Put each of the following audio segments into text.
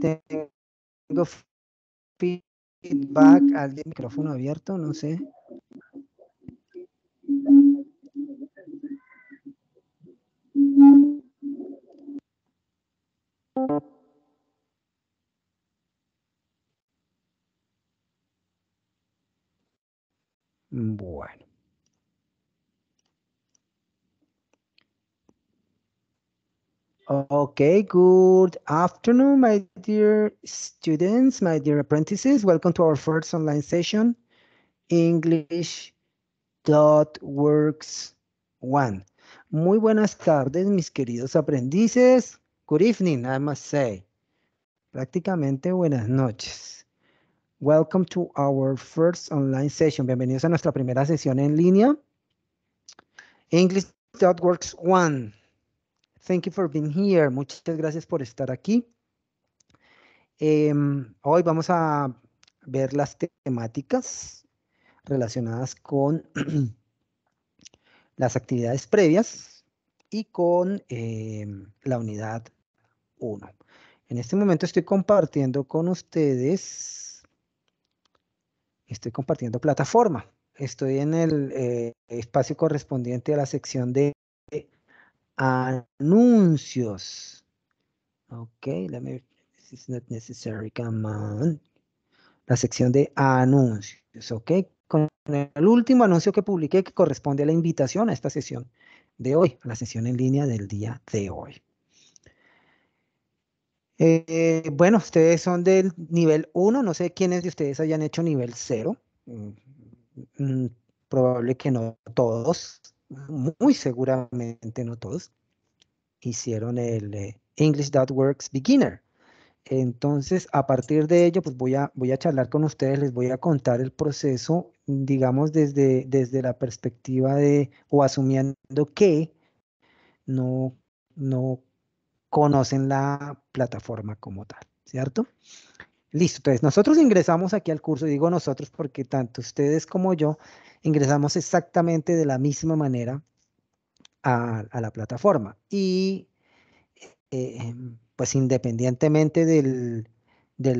Tengo feedback al micrófono abierto, no sé. Bueno. Okay, good afternoon, my dear students, my dear apprentices. Welcome to our first online session, English dot works one. Muy buenas tardes, mis queridos aprendices. Good evening, I must say. Prácticamente buenas noches. Welcome to our first online session. Bienvenidos a nuestra primera sesión en línea. English.works 1. Thank you for being here. Muchas gracias por estar aquí. Em, hoy vamos a ver las temáticas relacionadas con las actividades previas y con em, la unidad 1. En este momento estoy compartiendo con ustedes, estoy compartiendo plataforma. Estoy en el eh, espacio correspondiente a la sección de anuncios. Ok, this is not necessary, come on. La sección de anuncios, ok. Con el último anuncio que publiqué que corresponde a la invitación a esta sesión de hoy, a la sesión en línea del día de hoy. Eh, bueno, ustedes son del nivel 1, no sé quiénes de ustedes hayan hecho nivel 0. Mm, mm, probable que no todos muy seguramente, no todos, hicieron el eh, English.Works Beginner. Entonces, a partir de ello, pues voy a, voy a charlar con ustedes, les voy a contar el proceso, digamos, desde, desde la perspectiva de, o asumiendo que no, no conocen la plataforma como tal, ¿cierto? Listo, entonces nosotros ingresamos aquí al curso, digo nosotros porque tanto ustedes como yo ingresamos exactamente de la misma manera a, la plataforma. Y eh, pues independientemente del,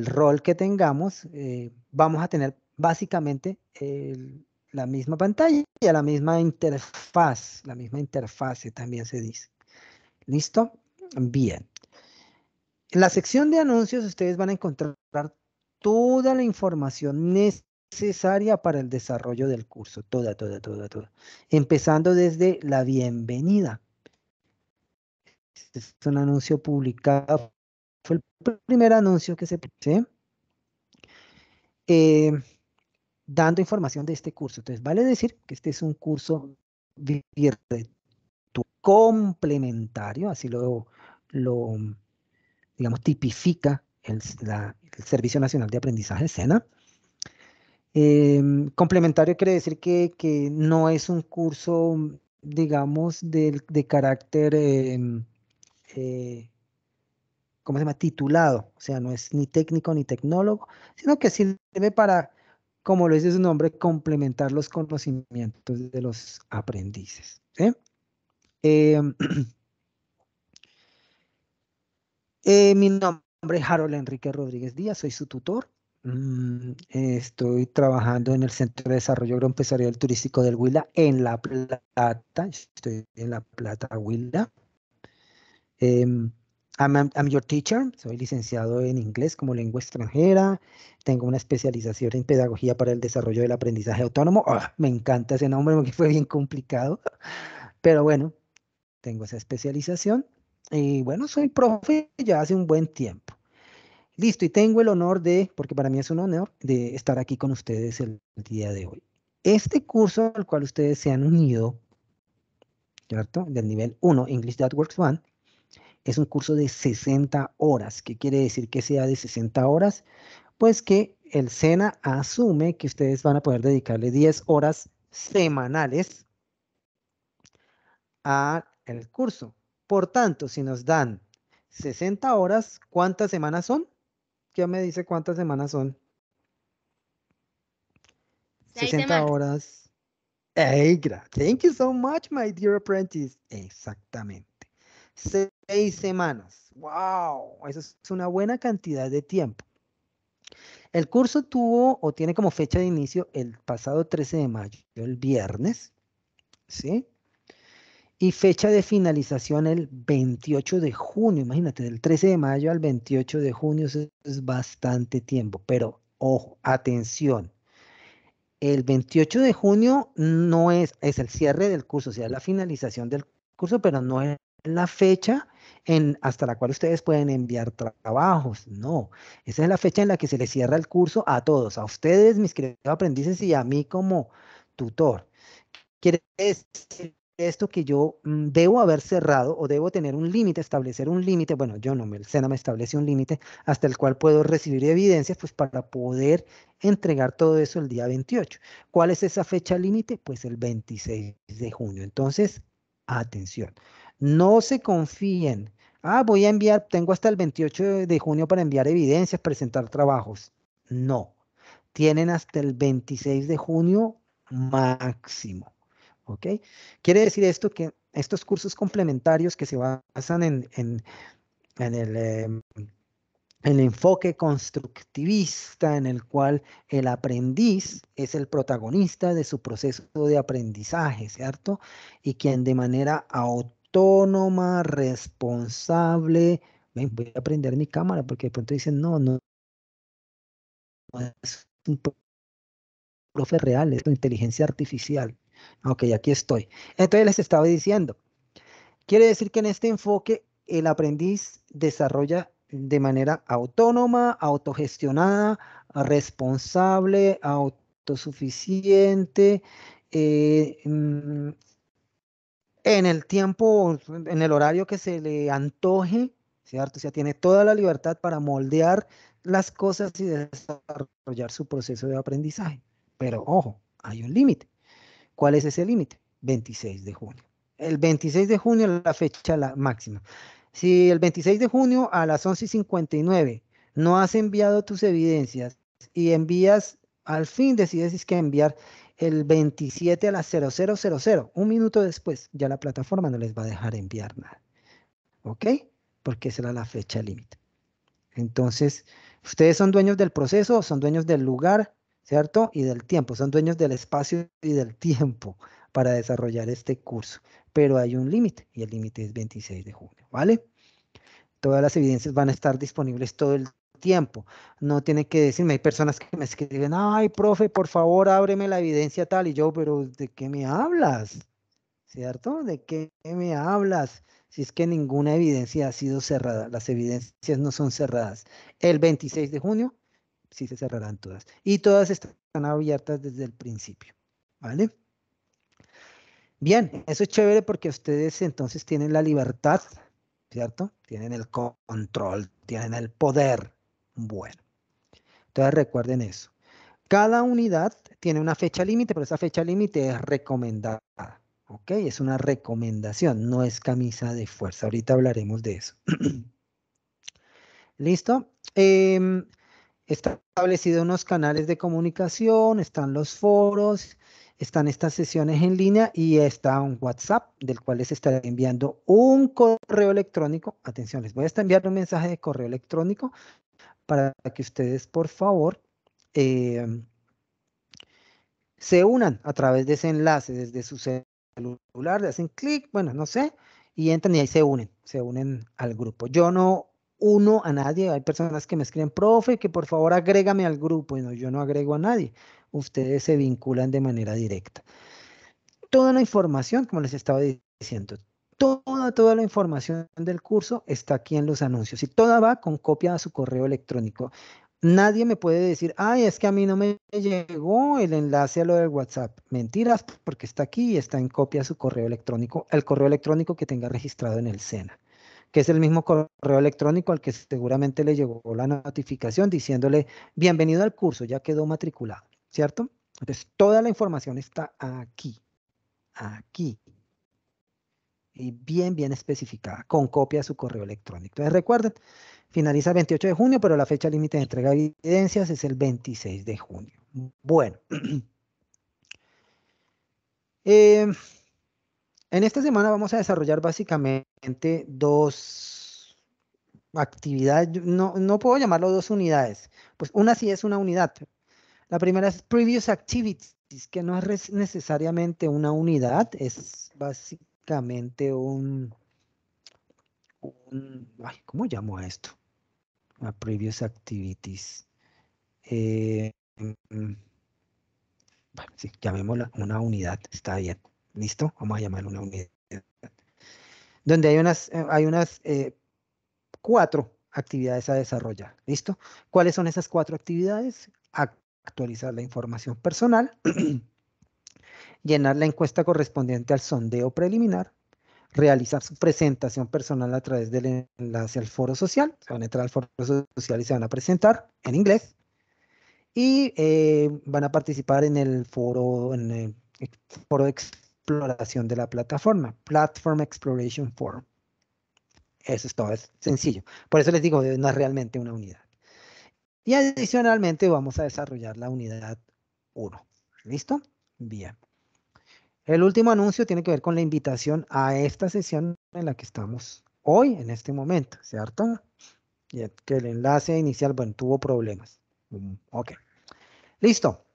rol que tengamos, eh, vamos a tener básicamente la misma pantalla y a la misma interfaz, la misma interfase también se dice. ¿Listo? Bien. En la sección de anuncios ustedes van a encontrar toda la información necesaria para el desarrollo del curso, toda, toda, toda, toda. Empezando desde la bienvenida. Este es un anuncio publicado, fue el primer anuncio que se puse eh, dando información de este curso. Entonces, vale decir que este es un curso complementario, así lo, lo digamos, tipifica el, Servicio Nacional de Aprendizaje, SENA. Em, complementario quiere decir que, no es un curso, digamos, de, carácter, em, eh, ¿cómo se llama?, titulado, o sea, no es ni técnico ni tecnólogo, sino que sirve para, como lo dice su nombre, complementar los conocimientos de los aprendices. ¿sí? Em, Eh, mi nombre es Harold Enrique Rodríguez Díaz, soy su tutor. Mm, estoy trabajando en el Centro de Desarrollo Agroempresarial Turístico del Huila en La Plata. Estoy en La Plata, Huila. Eh, I'm, your teacher, soy licenciado en inglés como lengua extranjera, tengo una especialización en pedagogía para el desarrollo del aprendizaje autónomo. Ah, me encanta ese nombre porque fue bien complicado, pero bueno, tengo esa especialización. Y bueno, soy profe ya hace un buen tiempo. Listo, y tengo el honor de, porque para mí es un honor, de estar aquí con ustedes el día de hoy. Este curso al cual ustedes se han unido, ¿cierto? Del nivel 1, English That Works 1, es un curso de 60 horas. ¿Qué quiere decir que sea de 60 horas? Pues que el SENA asume que ustedes van a poder dedicarle 10 horas semanales al curso. Por tanto, si nos dan 60 horas, ¿cuántas semanas son? ¿Quién me dice cuántas semanas son? 60 horas. Hey, thank you so much, my dear apprentice. Exactamente. Seis semanas. ¡Wow! Eso es una buena cantidad de tiempo. El curso tuvo o tiene como fecha de inicio el pasado 13 de mayo, el viernes. ¿Sí? y fecha de finalización el 28 de junio. Imagínate, del 13 de mayo al 28 de junio es bastante tiempo, pero ojo, atención. El 28 de junio no es, es el cierre del curso, o sea, la finalización del curso, pero no es la fecha en, hasta la cual ustedes pueden enviar trabajos. No, esa es la fecha en la que se les cierra el curso a todos, a ustedes, mis queridos aprendices, y a mí como tutor. Quiere esto que yo mm, debo haber cerrado o debo tener un límite, establecer un límite, bueno, yo no, el SENA me establece un límite hasta el cual puedo recibir evidencias pues para poder entregar todo eso el día 28. ¿Cuál es esa fecha límite? Pues el 26 de junio. Entonces, atención, no se confíen. Ah, voy a enviar, tengo hasta el 28 de junio para enviar evidencias, presentar trabajos. No, tienen hasta el 26 de junio máximo ¿ok? Quiere decir esto que estos cursos complementarios que se basan en, em, el... enfoque constructivista en el cual el aprendiz es el protagonista de su proceso de aprendizaje, ¿cierto? Y quien de manera autónoma, responsable, ven, voy a aprender mi cámara porque de pronto dicen, no, no, no es un profe real, es una inteligencia artificial. Ok, aquí estoy. Entonces les estaba diciendo, quiere decir que en este enfoque el aprendiz desarrolla de manera autónoma, autogestionada, responsable, autosuficiente, eh, mm, en el tiempo, en el horario que se le antoje, ¿cierto? O sea, tiene toda la libertad para moldear las cosas y desarrollar su proceso de aprendizaje. Pero ojo, hay un límite. ¿Cuál es ese límite? 26 de junio. El 26 de junio es la fecha máxima. Si el 26 de junio a las 11.59 no has enviado tus evidencias y envías, al fin decides que enviar el 27 a las 0000, un minuto después, ya la plataforma no les va a dejar enviar nada. ¿Ok? Porque será la fecha límite. Entonces, ustedes son dueños del proceso, son dueños del lugar, ¿cierto? Y del tiempo, son dueños del espacio y del tiempo para desarrollar este curso. Pero hay un límite y el límite es 26 de junio, ¿vale? Todas las evidencias van a estar disponibles todo el tiempo. No tiene que decirme, hay personas que me escriben, ay, profe, por favor, ábreme la evidencia tal. Y yo, pero ¿de qué me hablas? ¿Cierto? ¿De qué me hablas? Si es que ninguna evidencia ha sido cerrada, las evidencias no son cerradas. El 26 de junio sí se cerrarán todas. Y todas están abiertas desde el principio, ¿vale? Bien, eso es chévere porque ustedes entonces tienen la libertad, ¿cierto? Tienen el control, tienen el poder. Bueno, entonces recuerden eso. Cada unidad tiene una fecha límite, pero esa fecha límite es recomendada. ¿Ok? Es una recomendación, no es camisa de fuerza. Ahorita hablaremos de eso. ¿Listo? Eh, están establecido unos canales de comunicación, están los foros, están estas sesiones en línea y está un WhatsApp del cual les estaré enviando un correo electrónico. Atención, les voy a enviar un mensaje de correo electrónico para que ustedes, por favor, em, se unan a través de ese enlace desde su celular, le hacen clic, bueno, no sé, y entran y ahí se unen, se unen al grupo. Yo no uno a nadie. Hay personas que me escriben, profe, que por favor agrégame al grupo. no, yo no agrego a nadie. Ustedes se vinculan de manera directa. Toda la información, como les estaba diciendo, toda, toda la información del curso está aquí en los anuncios y toda va con copia a su correo electrónico. Nadie me puede decir, ay, es que a mí no me llegó el enlace a lo del WhatsApp. Mentiras, porque está aquí y está en copia a su correo electrónico, el correo electrónico que tenga registrado en el SENA que es el mismo correo electrónico al que seguramente le llegó la notificación diciéndole, bienvenido al curso, ya quedó matriculado, ¿cierto? Entonces, toda la información está aquí, aquí. Y bien, bien especificada, con copia de su correo electrónico. Entonces, recuerden, finaliza el 28 de junio, pero la fecha límite de entrega de evidencias es el 26 de junio. Bueno. Eh, en esta semana vamos a desarrollar básicamente dos actividades, no, puedo llamarlo dos unidades, pues una sí es una unidad. La primera es Previous Activities, que no es necesariamente una unidad, es básicamente un... ¿Cómo llamo a esto? A Previous Activities. Eh, mm, llamémosla una unidad, está bien. ¿Listo? Vamos a llamarla una unidad donde hay unas, eh, hay unas eh, cuatro actividades a desarrollar. ¿Listo? ¿Cuáles son esas cuatro actividades? Actualizar la información personal, llenar la encuesta correspondiente al sondeo preliminar, realizar su presentación personal a través del enlace al foro social. Se van a entrar al foro social y se van a presentar en inglés. Y eh, van a participar en el foro, en el exploración de la plataforma, Platform Exploration Form. Eso es todo, es sencillo. Por eso les digo, eh, no es realmente una unidad. Y adicionalmente vamos a desarrollar la unidad 1. ¿Listo? Bien. El último anuncio tiene que ver con la invitación a esta sesión en la que estamos hoy, en este momento, ¿cierto? Y que el enlace inicial, bueno, tuvo problemas. Mm, ok. Listo.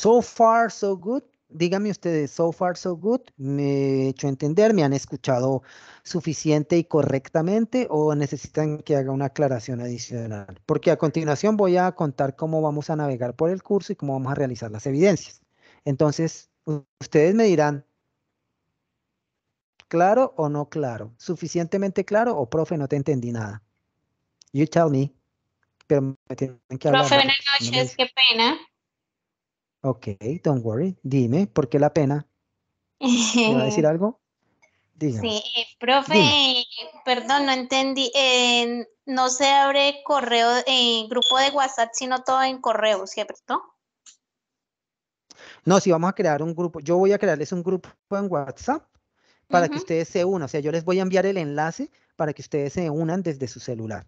So far, so good. Díganme ustedes, so far, so good. ¿Me he hecho entender? ¿Me han escuchado suficiente y correctamente? ¿O necesitan que haga una aclaración adicional? Porque a continuación voy a contar cómo vamos a navegar por el curso y cómo vamos a realizar las evidencias. Entonces, ustedes me dirán, ¿claro o no claro? ¿Suficientemente claro o, profe, no te entendí nada? You tell me. Pero que Profe, buenas noches, qué pena. Ok, don't worry. Dime, ¿por qué la pena? ¿Me a decir algo? Sí, profe, perdón, no entendí. Eh, no se abre correo, en eh, grupo de WhatsApp, sino todo en correo, ¿cierto? No, sí, vamos a crear un grupo, yo voy a crearles un grupo en WhatsApp para que ustedes se unan. O sea, yo les voy a enviar el enlace para que ustedes se unan desde su celular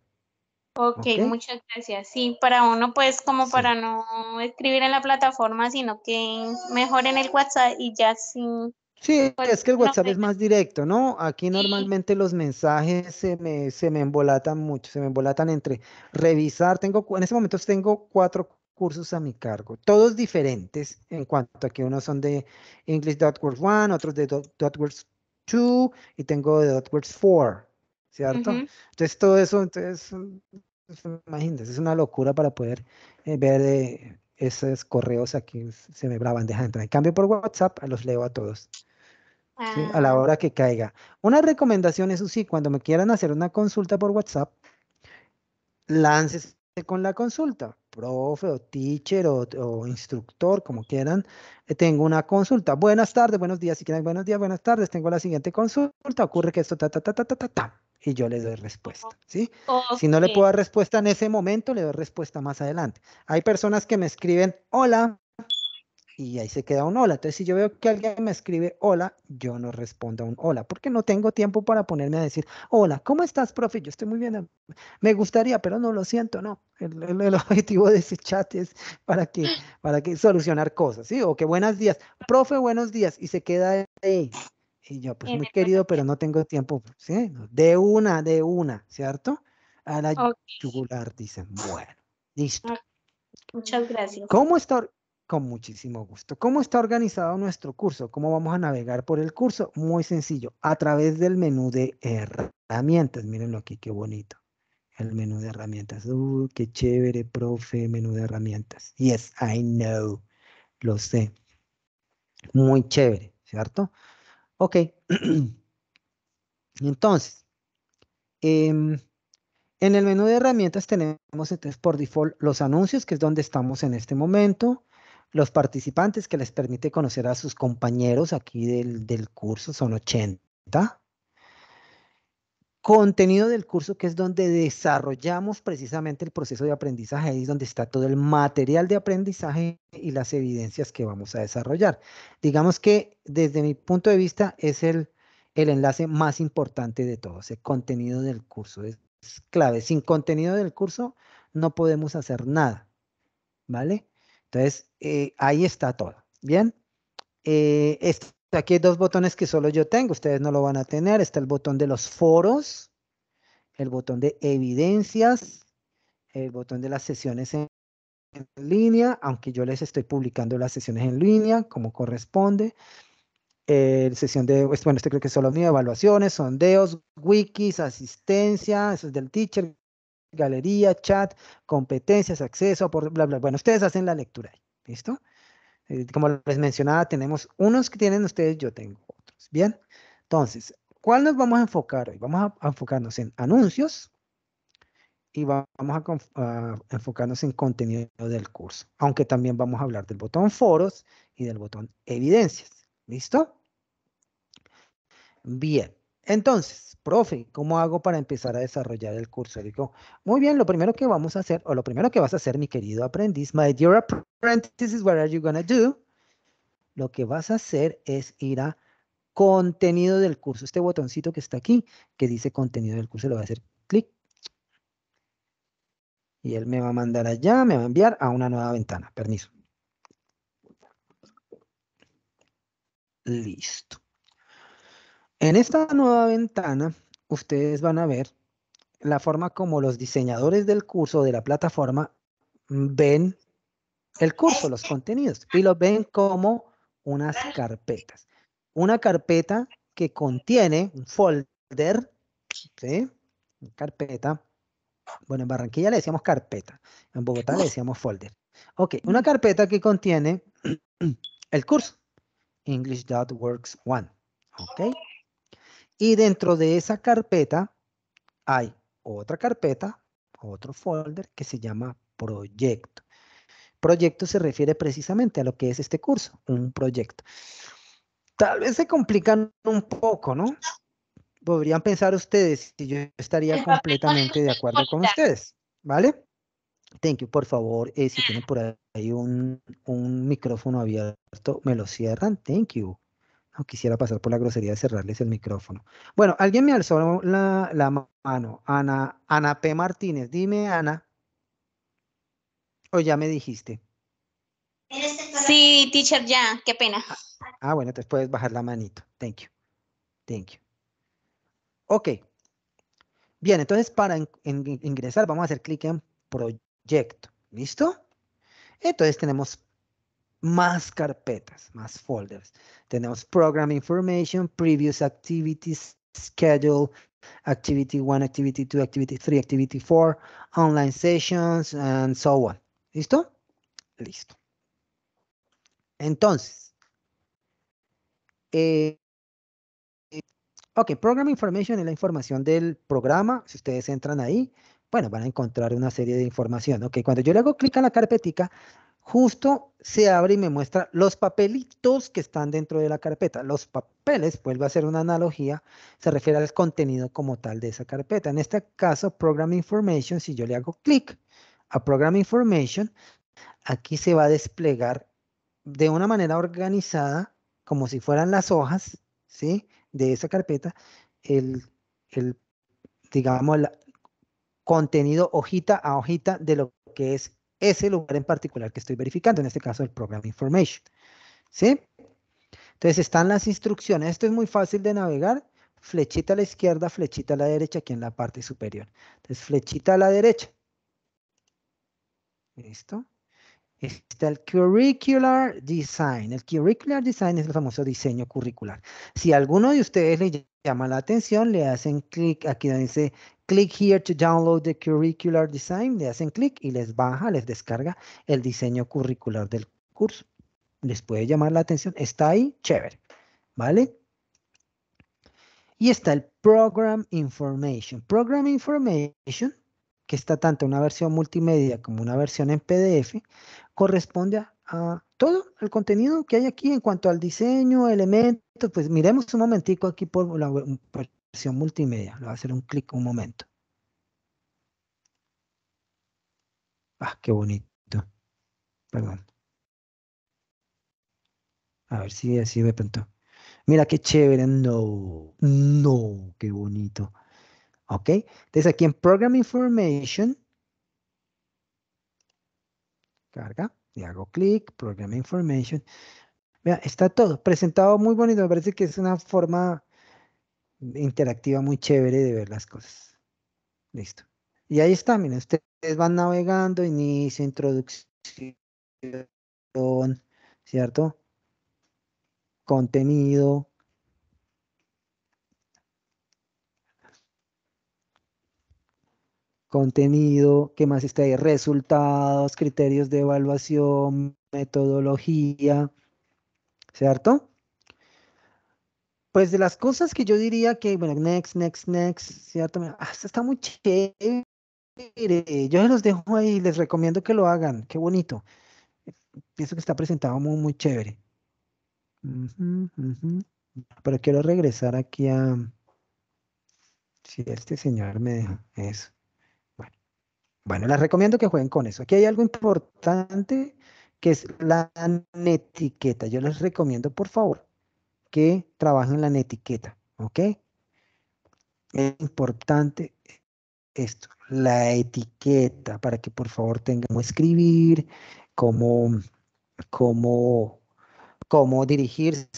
ok, muchas gracias. Sí, para uno pues como para no escribir en la plataforma, sino que mejor en el WhatsApp y ya sin... Sí, pues, es que el WhatsApp es más directo, ¿no? Aquí normalmente los mensajes se me, embolatan mucho, se me embolatan entre revisar, tengo, en este momento tengo cuatro cursos a mi cargo, todos diferentes en cuanto a que unos son de Words 1, otros de Words 2 y tengo de Words 4. ¿cierto? Entonces todo eso, entonces, imagínate, es una locura para poder eh, ver eh, esos correos aquí, se me dejan entrar. En cambio por WhatsApp los leo a todos. A la ah. hora que caiga. Una recomendación, eso sí, cuando me quieran hacer una consulta por WhatsApp, láncese con la consulta, profe o teacher o, instructor, como quieran, eh, tengo una consulta. Buenas tardes, buenos días, si quieren, buenos días, buenas tardes, tengo la siguiente consulta, ocurre que esto, ta, ta, ta, ta, ta, ta y yo le doy respuesta, ¿sí? Si no le puedo dar respuesta en ese momento, le doy respuesta más adelante. Hay personas que me escriben hola y ahí se queda un hola. Entonces, si yo veo que alguien me escribe hola, yo no respondo a un hola, porque no tengo tiempo para ponerme a decir, hola, ¿cómo estás, profe? Yo estoy muy bien, me gustaría, pero no, lo siento, no. El, objetivo de ese chat es para que, para que solucionar cosas, ¿sí? O que buenos días, profe, buenos días, y se queda ahí. Y yo, pues muy querido, pero no tengo tiempo. Pues, de una, de una, ¿cierto? A la yugular, dicen. Bueno, listo. Muchas gracias. ¿Cómo está? Con muchísimo gusto. ¿Cómo está organizado nuestro curso? ¿Cómo vamos a navegar por el curso? Muy sencillo, a través del menú de herramientas. Mírenlo aquí, qué bonito. El menú de herramientas. Uh, qué chévere, profe, menú de herramientas. Yes, I know. Lo sé. Muy chévere, ¿cierto? Ok. Entonces, em, en el menú de herramientas tenemos entonces por default los anuncios, que es donde estamos en este momento, los participantes que les permite conocer a sus compañeros aquí del, del curso, son 80 contenido del curso, que es donde desarrollamos precisamente el proceso de aprendizaje, ahí es donde está todo el material de aprendizaje y las evidencias que vamos a desarrollar. Digamos que desde mi punto de vista es el, enlace más importante de todos, el contenido del curso es, clave. Sin contenido del curso no podemos hacer nada, ¿vale? Entonces, eh, ahí está todo, ¿bien? Eh, Aquí hay dos botones que solo yo tengo, ustedes no lo van a tener. Está el botón de los foros, el botón de evidencias, el botón de las sesiones en, línea, aunque yo les estoy publicando las sesiones en línea como corresponde. El sesión de, pues, bueno, este creo que son solo mío, evaluaciones, sondeos, wikis, asistencia, eso es del teacher, galería, chat, competencias, acceso, por, bla, bla. Bueno, ustedes hacen la lectura ahí, ¿listo? Eh, como les mencionaba, tenemos unos que tienen ustedes, yo tengo otros. Bien, entonces, ¿cuál nos vamos a enfocar hoy? Vamos a, enfocarnos en anuncios y vamos a enfocarnos en contenido del curso, aunque también vamos a hablar del botón foros y del botón evidencias. ¿Listo? Bien. Entonces, profe, ¿cómo hago para empezar a desarrollar el curso? digo, muy bien, lo primero que vamos a hacer, o lo primero que vas a hacer, mi querido aprendiz, my dear apprentice, what are you gonna do? Lo que vas a hacer es ir a contenido del curso. Este botoncito que está aquí, que dice contenido del curso, lo voy a hacer clic. Y él me va a mandar allá, me va a enviar a una nueva ventana. Permiso. Listo. En esta nueva ventana, ustedes van a ver la forma como los diseñadores del curso de la plataforma ven el curso, los contenidos, y los ven como unas carpetas. Una carpeta que contiene un folder, ¿sí? carpeta. Bueno, en Barranquilla le decíamos carpeta, en Bogotá le decíamos folder. Ok, una carpeta que contiene el curso, English.works1. Ok, y dentro de esa carpeta hay otra carpeta, otro folder que se llama proyecto. Proyecto se refiere precisamente a lo que es este curso, un proyecto. Tal vez se complican un poco, ¿no? Podrían pensar ustedes si yo estaría completamente de acuerdo con ustedes, ¿vale? Thank you, por favor, eh, si tienen por ahí un micrófono abierto, me lo cierran. Thank you. No quisiera pasar por la grosería de cerrarles el micrófono. Bueno, alguien me alzó la, mano. Ana, Ana P. Martínez, dime, Ana. O ya me dijiste. Sí, teacher, ya, qué pena. Ah, ah bueno, entonces puedes bajar la manito. Thank you. Thank you. Ok. Bien, entonces para ingresar vamos a hacer clic en proyecto. ¿Listo? Entonces tenemos más carpetas, más folders. Tenemos Program Information, Previous Activities, Schedule, Activity 1, Activity 2, Activity 3, Activity 4, Online Sessions, and so on. ¿Listo? Listo. Entonces, eh, ok, Program Information es la información del programa. Si ustedes entran ahí, bueno, van a encontrar una serie de información. Ok, cuando yo le hago clic a la carpetica, justo se abre y me muestra los papelitos que están dentro de la carpeta. Los papeles, vuelvo a hacer una analogía, se refiere al contenido como tal de esa carpeta. En este caso, Program Information, si yo le hago clic a Program Information, aquí se va a desplegar de una manera organizada, como si fueran las hojas ¿sí? de esa carpeta, el, el digamos, el contenido hojita a hojita de lo que es ese lugar en particular que estoy verificando, en este caso el Program Information. ¿Sí? Entonces están las instrucciones. Esto es muy fácil de navegar. Flechita a la izquierda, flechita a la derecha, aquí en la parte superior. Entonces flechita a la derecha. Listo. Está el Curricular Design. El Curricular Design es el famoso diseño curricular. Si alguno de ustedes le llama la atención, le hacen clic, aquí donde dice click here to download the curricular design, le hacen clic y les baja, les descarga el diseño curricular del curso. Les puede llamar la atención, está ahí, chévere, ¿vale? Y está el Program Information. Program Information, que está tanto en una versión multimedia como una versión en PDF, corresponde a, todo el contenido que hay aquí en cuanto al diseño, elementos, pues miremos un momentico aquí por, la, versión multimedia. Le va a hacer un clic un momento. Ah, qué bonito. Perdón. A ver si así me pronto. Mira qué chévere. No, no, qué bonito. Ok. Entonces aquí en Program Information. Carga. Y hago clic. Program Information. Mira, está todo presentado muy bonito. Me parece que es una forma interactiva muy chévere de ver las cosas. Listo. Y ahí está, miren, ustedes van navegando, inicio, introducción, ¿cierto? Contenido. Contenido, ¿qué más está ahí? Resultados, criterios de evaluación, metodología, ¿cierto? Pues de las cosas que yo diría que, bueno, next, next, next, ¿cierto? Ah, está muy chévere. Yo se los dejo ahí, les recomiendo que lo hagan, qué bonito. Pienso que está presentado muy, muy chévere. Pero quiero regresar aquí a... Si este señor me deja eso. Bueno. bueno, les recomiendo que jueguen con eso. Aquí hay algo importante que es la etiqueta, Yo les recomiendo, por favor, que trabajen en la etiqueta, ¿ok? Es importante esto, la etiqueta, para que por favor tengan cómo escribir, cómo, cómo, cómo dirigirse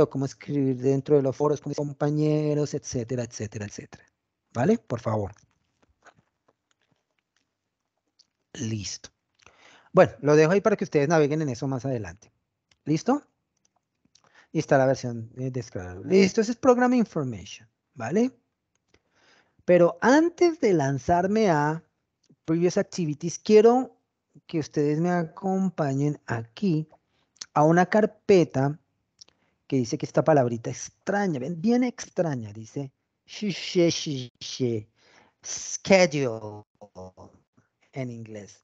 o cómo escribir dentro de los foros con compañeros, etcétera, etcétera, etcétera. ¿Vale? Por favor. Listo. Bueno, lo dejo ahí para que ustedes naveguen en eso más adelante. ¿Listo? y está la versión de eh, descargable. Listo, es Program Information, ¿vale? Pero antes de lanzarme a Previous Activities, quiero que ustedes me acompañen aquí a una carpeta que dice que esta palabrita extraña, bien extraña, dice schedule en inglés.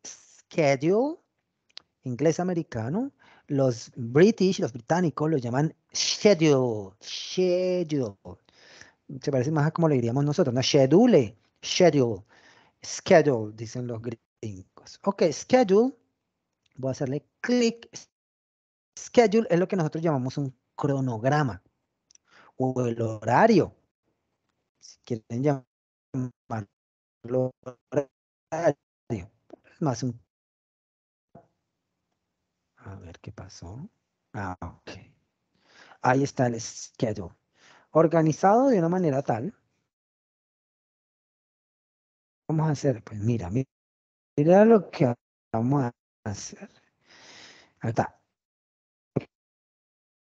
Schedule, inglés americano, los British, los británicos, lo llaman schedule, schedule. Se parece más a como le diríamos nosotros, ¿no? Schedule, schedule, schedule, dicen los gringos. Ok, schedule, voy a hacerle clic. Schedule es lo que nosotros llamamos un cronograma o el horario. Si quieren llamarlo horario, es más un a ver qué pasó. Ah, ok. Ahí está el schedule. Organizado de una manera tal. Vamos a hacer, pues mira, mira, lo que vamos a hacer. Ahí está.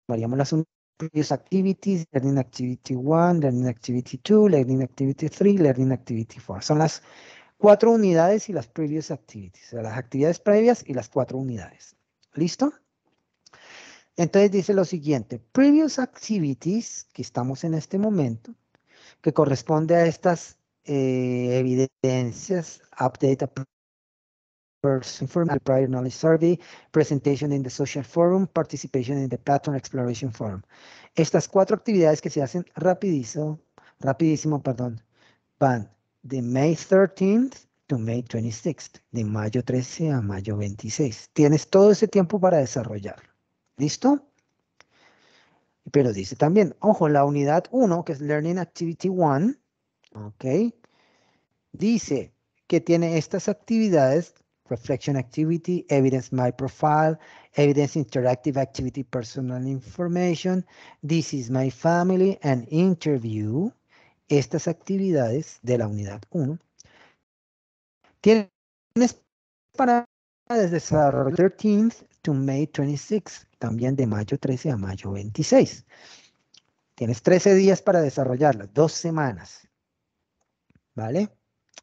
Variamos las previous activities, learning activity 1, learning activity 2, learning activity 3, learning activity 4. Son las cuatro unidades y las previous activities, o sea, las actividades previas y las cuatro unidades. ¿Listo? Entonces dice lo siguiente, previous activities, que estamos en este momento, que corresponde a estas eh, evidencias, update a prior knowledge survey, presentation in the social forum, participation in the platform exploration forum. Estas cuatro actividades que se hacen rapidísimo, rapidísimo, perdón, van de May 13th to May 26th, de mayo 13 a mayo 26. Tienes todo ese tiempo para desarrollarlo. ¿Listo? Pero dice también, ojo, la unidad 1, que es Learning Activity 1, ¿ok? Dice que tiene estas actividades, Reflection Activity, Evidence My Profile, Evidence Interactive Activity Personal Information, This is My Family, and Interview. Estas actividades de la unidad 1 Tienes para desarrollar 13th to May 26, también de mayo 13 a mayo 26. Tienes 13 días para desarrollarlo, dos semanas. ¿Vale?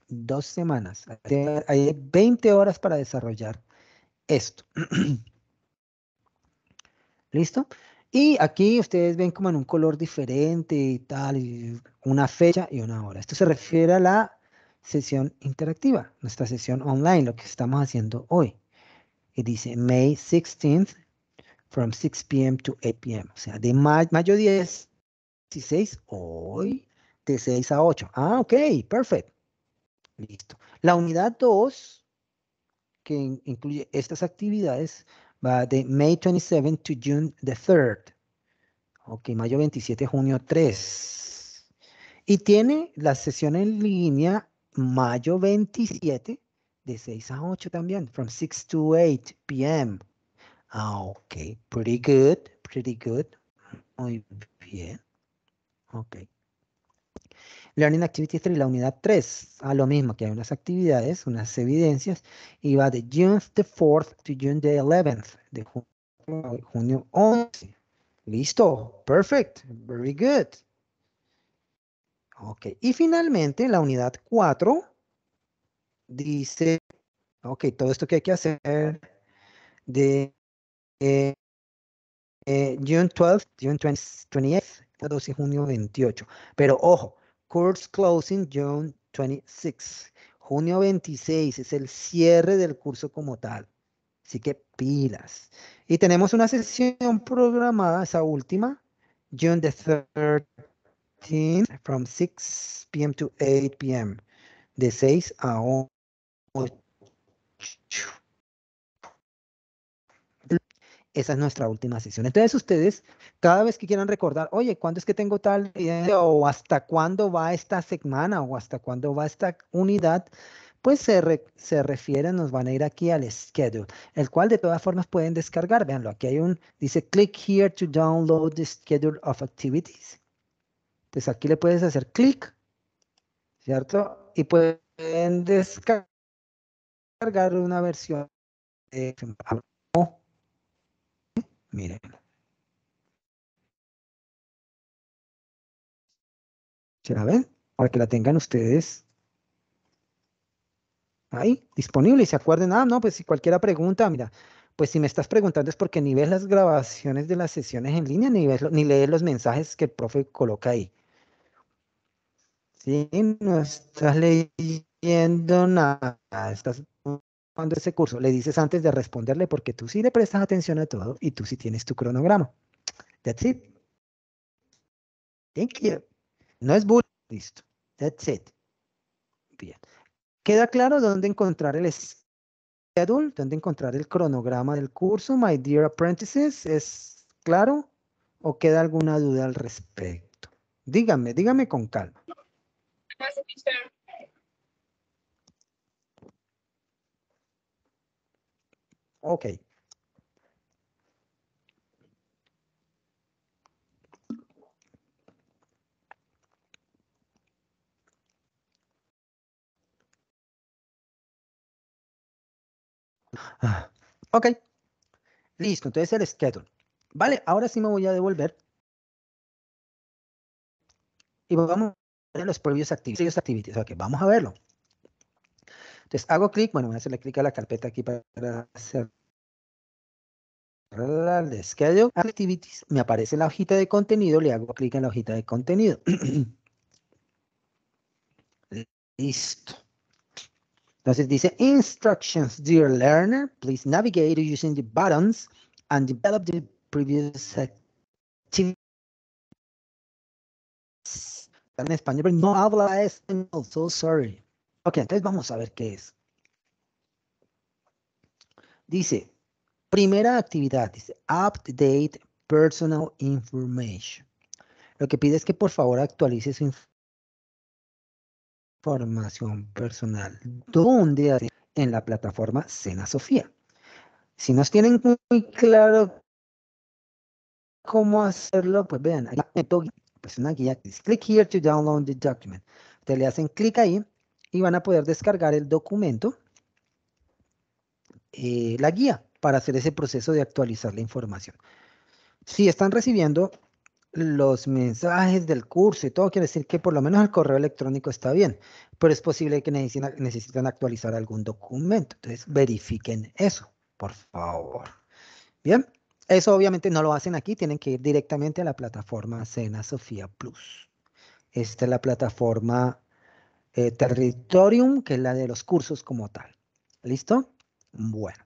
Dos semanas. Hay 20 horas para desarrollar esto. ¿Listo? Y aquí ustedes ven como en un color diferente y tal, una fecha y una hora. Esto se refiere a la sesión interactiva, nuestra sesión online, lo que estamos haciendo hoy. Y dice May 16th from 6 p.m. to 8 p.m. O sea, de mayo, 10, 16, hoy, de 6 a 8. Ah, ok, perfecto. Listo. La unidad 2, que incluye estas actividades, va de May 27 to June the 3rd. Ok, mayo 27, junio 3. Y tiene la sesión en línea mayo 27, de 6 a 8 también, from 6 to 8 p.m. Ah, ok, pretty good, pretty good. Muy bien. Ok. Learning Activity 3, la unidad 3, a ah, lo mismo que hay unas actividades, unas evidencias, y va de June the 4th to June the 11th, de junio 11. Listo, perfect, very good. Ok, y finalmente la unidad 4 dice, ok, todo esto que hay que hacer de eh, eh, June 12, June 20, 28, 12 de junio 28. Pero ojo, course closing June 26. Junio 26 es el cierre del curso como tal. Así que pilas. Y tenemos una sesión programada, esa última, June the 3rd from 6 p.m. to 8 p.m. De 6 a 8. Esa es nuestra última sesión. Entonces ustedes, cada vez que quieran recordar, oye, ¿cuándo es que tengo tal idea? O hasta cuándo va esta semana o hasta cuándo va esta unidad, pues se, se, refieren, nos van a ir aquí al schedule, el cual de todas formas pueden descargar. Veanlo, aquí hay un, dice click here to download the schedule of activities. Entonces aquí le puedes hacer clic, ¿cierto? Y pueden descargar una versión de ¿Se Miren. ¿la ven? Para que la tengan ustedes ahí, disponible. Y se acuerden, ah, no, pues si cualquiera pregunta, mira, pues si me estás preguntando es porque ni ves las grabaciones de las sesiones en línea, ni, ni lees los mensajes que el profe coloca ahí. Si no estás leyendo nada, estás tomando ese curso. Le dices antes de responderle porque tú sí le prestas atención a todo y tú sí tienes tu cronograma. That's it. Thank you. No es bull. Listo. That's it. Bien. Queda claro dónde encontrar el schedule, donde encontrar el cronograma del curso, my dear apprentices, ¿es claro o queda alguna duda al respecto? Dígame, dígame con calma. Ok. Ah. Ok. Listo, entonces el schedule. Vale, ahora sí me voy a devolver. Y vamos a ver los previos activities. Ok, vamos a verlo. Entonces hago clic, bueno, voy a hacerle clic a la carpeta aquí para hacer de schedule activities. Me aparece la hojita de contenido, le hago clic en la hojita de contenido. Listo. Entonces dice, instructions, dear learner, please navigate using the buttons and develop the previous activity. En español, pero no habla español, so sorry. Ok, entonces vamos a ver qué es. Dice, primera actividad, dice, update personal information. Lo que pide es que por favor actualice su información formación personal. ¿Dónde En la plataforma Cena Sofía. Si nos tienen muy claro cómo hacerlo, pues vean, pues una guía que click here to download the document. Ustedes le hacen clic ahí y van a poder descargar el documento, eh, la guía para hacer ese proceso de actualizar la información. Si están recibiendo los mensajes del curso y todo, quiere decir que por lo menos el correo electrónico está bien, pero es posible que necesiten, actualizar algún documento. Entonces, verifiquen eso, por favor. Bien, eso obviamente no lo hacen aquí, tienen que ir directamente a la plataforma Sena Sofía Plus. Esta es la plataforma eh, Territorium, que es la de los cursos como tal. ¿Listo? Bueno,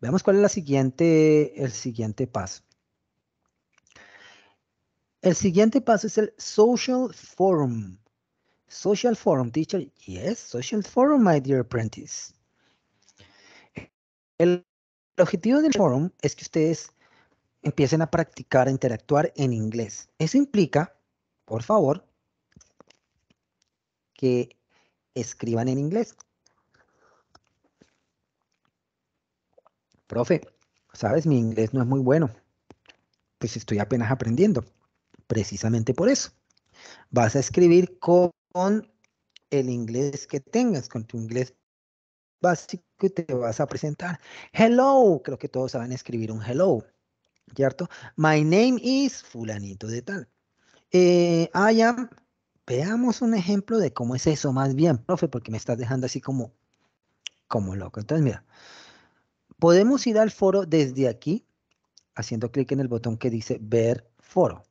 veamos cuál es la siguiente, el siguiente paso. El siguiente paso es el social forum. Social forum, teacher. Yes, social forum, my dear apprentice. El objetivo del forum es que ustedes empiecen a practicar, a interactuar en inglés. Eso implica, por favor, que escriban en inglés. Profe, sabes, mi inglés no es muy bueno. Pues estoy apenas aprendiendo precisamente por eso. Vas a escribir con el inglés que tengas, con tu inglés básico y te vas a presentar. Hello, creo que todos saben escribir un hello, ¿cierto? My name is fulanito de tal. Eh, I veamos un ejemplo de cómo es eso más bien, profe, porque me estás dejando así como, como loco. Entonces, mira, podemos ir al foro desde aquí, haciendo clic en el botón que dice ver foro.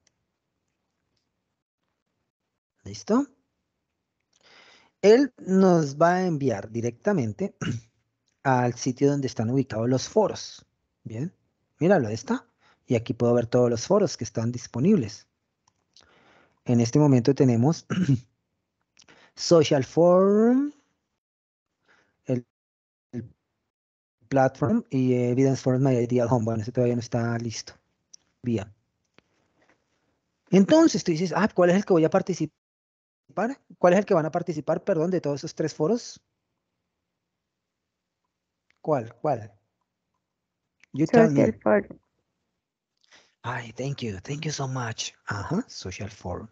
¿Listo? Él nos va a enviar directamente al sitio donde están ubicados los foros. Bien, míralo, ahí está. Y aquí puedo ver todos los foros que están disponibles. En este momento tenemos Social Forum, el, Platform y Evidence Forum My Ideal Home. Bueno, ese todavía no está listo. Bien. Entonces tú dices, ah, ¿cuál es el que voy a participar? ¿Cuál es el que van a participar, perdón, de todos esos tres foros? ¿Cuál? ¿Cuál? You social tell forum. Ay, thank you, thank you so much. Ajá, social forum.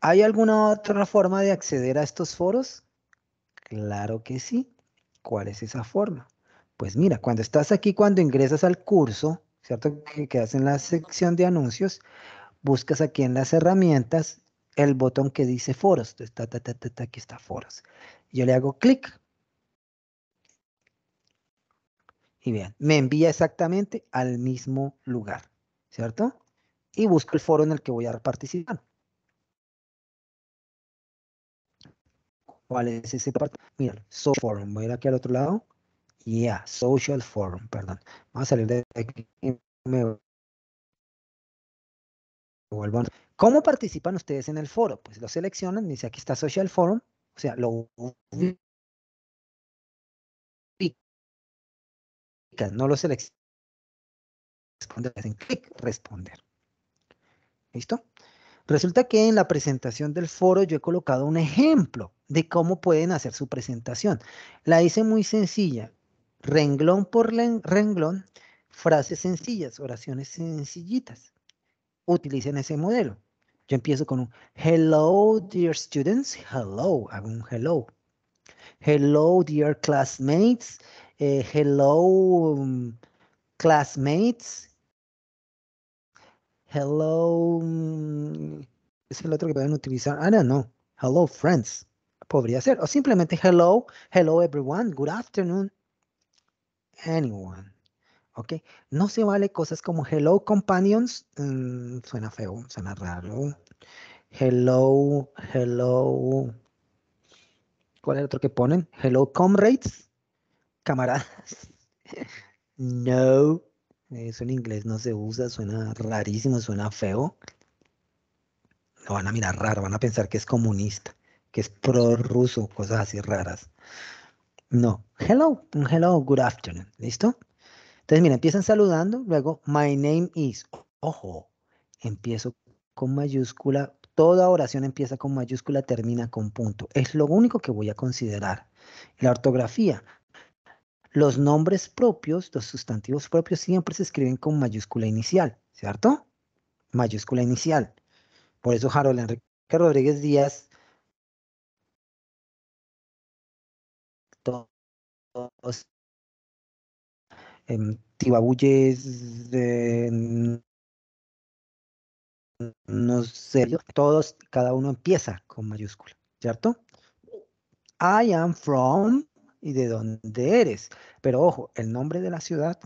¿Hay alguna otra forma de acceder a estos foros? Claro que sí. ¿Cuál es esa forma? Pues mira, cuando estás aquí, cuando ingresas al curso, ¿cierto? Que quedas en la sección de anuncios, buscas aquí en las herramientas el botón que dice foros. Ta, aquí está foros. Yo le hago clic. Y vean, me envía exactamente al mismo lugar, ¿cierto? Y busco el foro en el que voy a participar. ¿Cuál es ese Mira, social forum. Voy a ir aquí al otro lado. ya social forum, perdón. Vamos a salir de aquí. Me ¿Cómo participan ustedes en el foro? Pues lo seleccionan, dice aquí está Social Forum, o sea, lo ubican, no lo seleccionan. Hacen clic, responder. ¿Listo? Resulta que en la presentación del foro yo he colocado un ejemplo de cómo pueden hacer su presentación. La hice muy sencilla, renglón por renglón, frases sencillas, oraciones sencillitas utilicen ese modelo. Yo empiezo con un hello, dear students. Hello, hago un hello. Hello, dear classmates. Eh, hello, mm, classmates. Hello. Mm, es el otro que pueden utilizar. Ah, no, no. Hello, friends. Podría ser. O simplemente hello, hello, everyone. Good afternoon. Anyone. ¿ok? No se vale cosas como Hello Companions, mm, suena feo, suena raro. Hello, hello. ¿Cuál es el otro que ponen? Hello Comrades, camaradas. no, eso en inglés no se usa, suena rarísimo, suena feo. Lo van a mirar raro, van a pensar que es comunista, que es prorruso, cosas así raras. No, hello, hello, good afternoon, ¿listo? Entonces, mira, empiezan saludando, luego my name is. Ojo, empiezo con mayúscula, toda oración empieza con mayúscula, termina con punto. Es lo único que voy a considerar. La ortografía. Los nombres propios, los sustantivos propios siempre se escriben con mayúscula inicial, ¿cierto? Mayúscula inicial. Por eso Harold Enrique Rodríguez Díaz todos Em, Tibabulles, de no sé, todos, cada uno empieza con mayúscula, ¿cierto? I am from y de dónde eres. Pero ojo, el nombre de la ciudad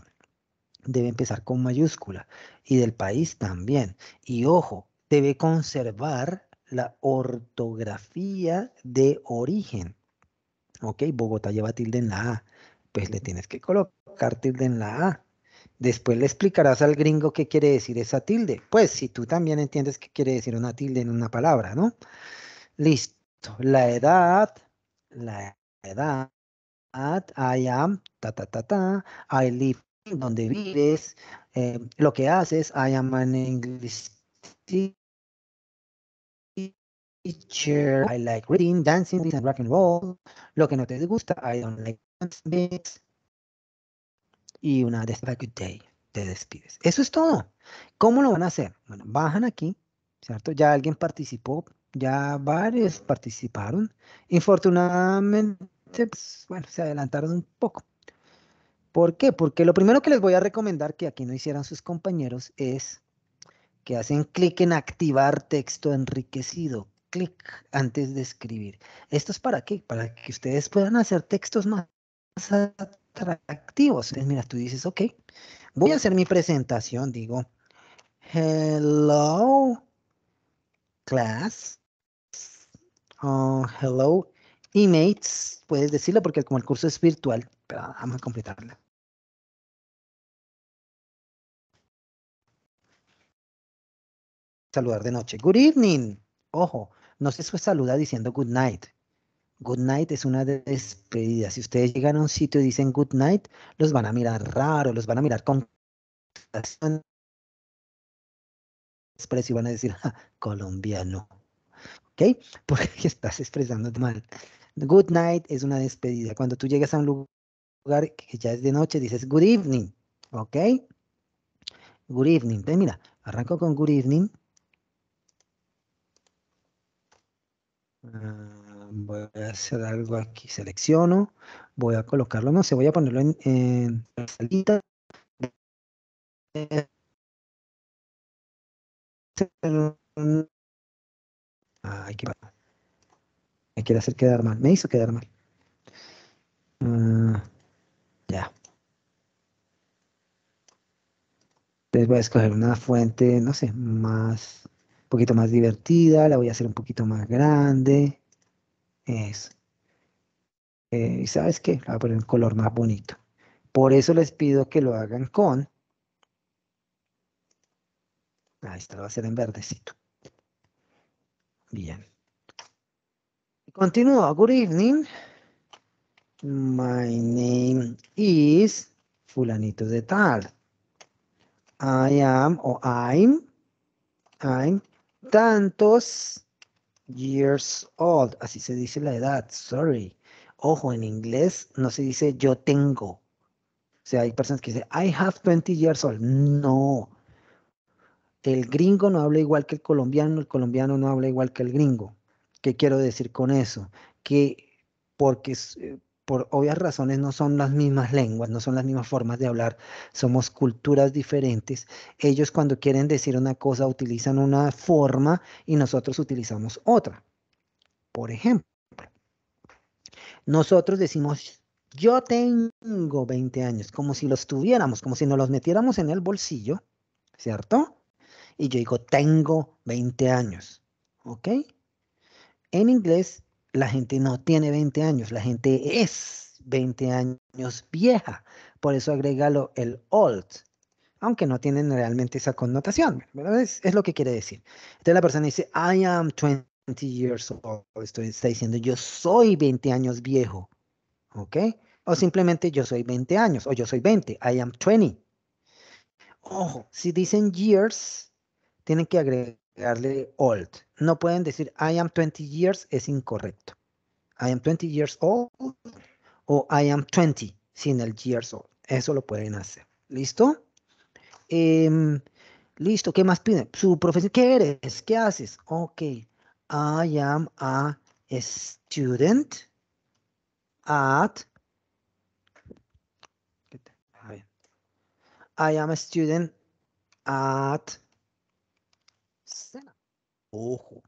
debe empezar con mayúscula y del país también. Y ojo, debe conservar la ortografía de origen. Ok, Bogotá lleva tilde en la A, pues le tienes que colocar tilde en la A. Después le explicarás al gringo qué quiere decir esa tilde. Pues si tú también entiendes qué quiere decir una tilde en una palabra, ¿no? Listo. La edad, la edad, I am, ta, ta, ta, I live, donde vives, eh, lo que haces, I am an English teacher, I like reading, dancing, and rock and roll. Lo que no te gusta, I don't like y una de good day, te despides. Eso es todo. ¿Cómo lo van a hacer? Bueno, bajan aquí, ¿cierto? Ya alguien participó, ya varios participaron. Infortunadamente, pues, bueno, se adelantaron un poco. ¿Por qué? Porque lo primero que les voy a recomendar que aquí no hicieran sus compañeros es que hacen clic en activar texto enriquecido, clic antes de escribir. ¿Esto es para qué? Para que ustedes puedan hacer textos más atractivos. mira, tú dices, ok, voy a hacer mi presentación, digo, hello, class, uh, hello, inmates, puedes decirlo porque como el curso es virtual, pero vamos a completarla. Saludar de noche. Good evening. Ojo, no se suele saluda diciendo good night. Good night es una despedida. Si ustedes llegan a un sitio y dicen good night, los van a mirar raro, los van a mirar con expresión y van a decir colombiano. ¿Ok? Porque estás expresando mal. Good night es una despedida. Cuando tú llegas a un lugar que ya es de noche, dices good evening. ¿Ok? Good evening. Entonces, mira, arranco con good evening. Ah voy a hacer algo aquí, selecciono, voy a colocarlo, no sé, voy a ponerlo en, la salita. Ah, qué Me quiere hacer quedar mal, me hizo quedar mal. Ah, ya. Entonces voy a escoger una fuente, no sé, más, un poquito más divertida, la voy a hacer un poquito más grande. Es. Eh, ¿Y sabes qué? Voy a poner un color más bonito. Por eso les pido que lo hagan con. Ahí está, lo va a hacer en verdecito. Bien. Continúo. Good evening. My name is fulanito de tal. I am o I'm, I'm tantos years old, así se dice la edad, sorry. Ojo, en inglés no se dice yo tengo. O sea, hay personas que dicen, I have 20 years old. No. El gringo no habla igual que el colombiano, el colombiano no habla igual que el gringo. ¿Qué quiero decir con eso? Que porque eh, por obvias razones no son las mismas lenguas, no son las mismas formas de hablar, somos culturas diferentes. Ellos cuando quieren decir una cosa utilizan una forma y nosotros utilizamos otra. Por ejemplo, nosotros decimos, yo tengo 20 años, como si los tuviéramos, como si nos los metiéramos en el bolsillo, ¿cierto? Y yo digo, tengo 20 años, ¿ok? En inglés la gente no tiene 20 años, la gente es 20 años vieja. Por eso agrégalo el old, aunque no tienen realmente esa connotación. Es, lo que quiere decir. Entonces la persona dice, I am 20 years old. Esto está diciendo, yo soy 20 años viejo. ¿Ok? O simplemente yo soy 20 años, o yo soy 20, I am 20. Ojo, si dicen years, tienen que agregar darle old. No pueden decir I am 20 years, es incorrecto. I am 20 years old o I am 20 sin el years old. Eso lo pueden hacer. ¿Listo? Em, listo, ¿qué más piden? Su profesión, ¿qué eres? ¿Qué haces? Ok, I am a student at I am a student at ojo,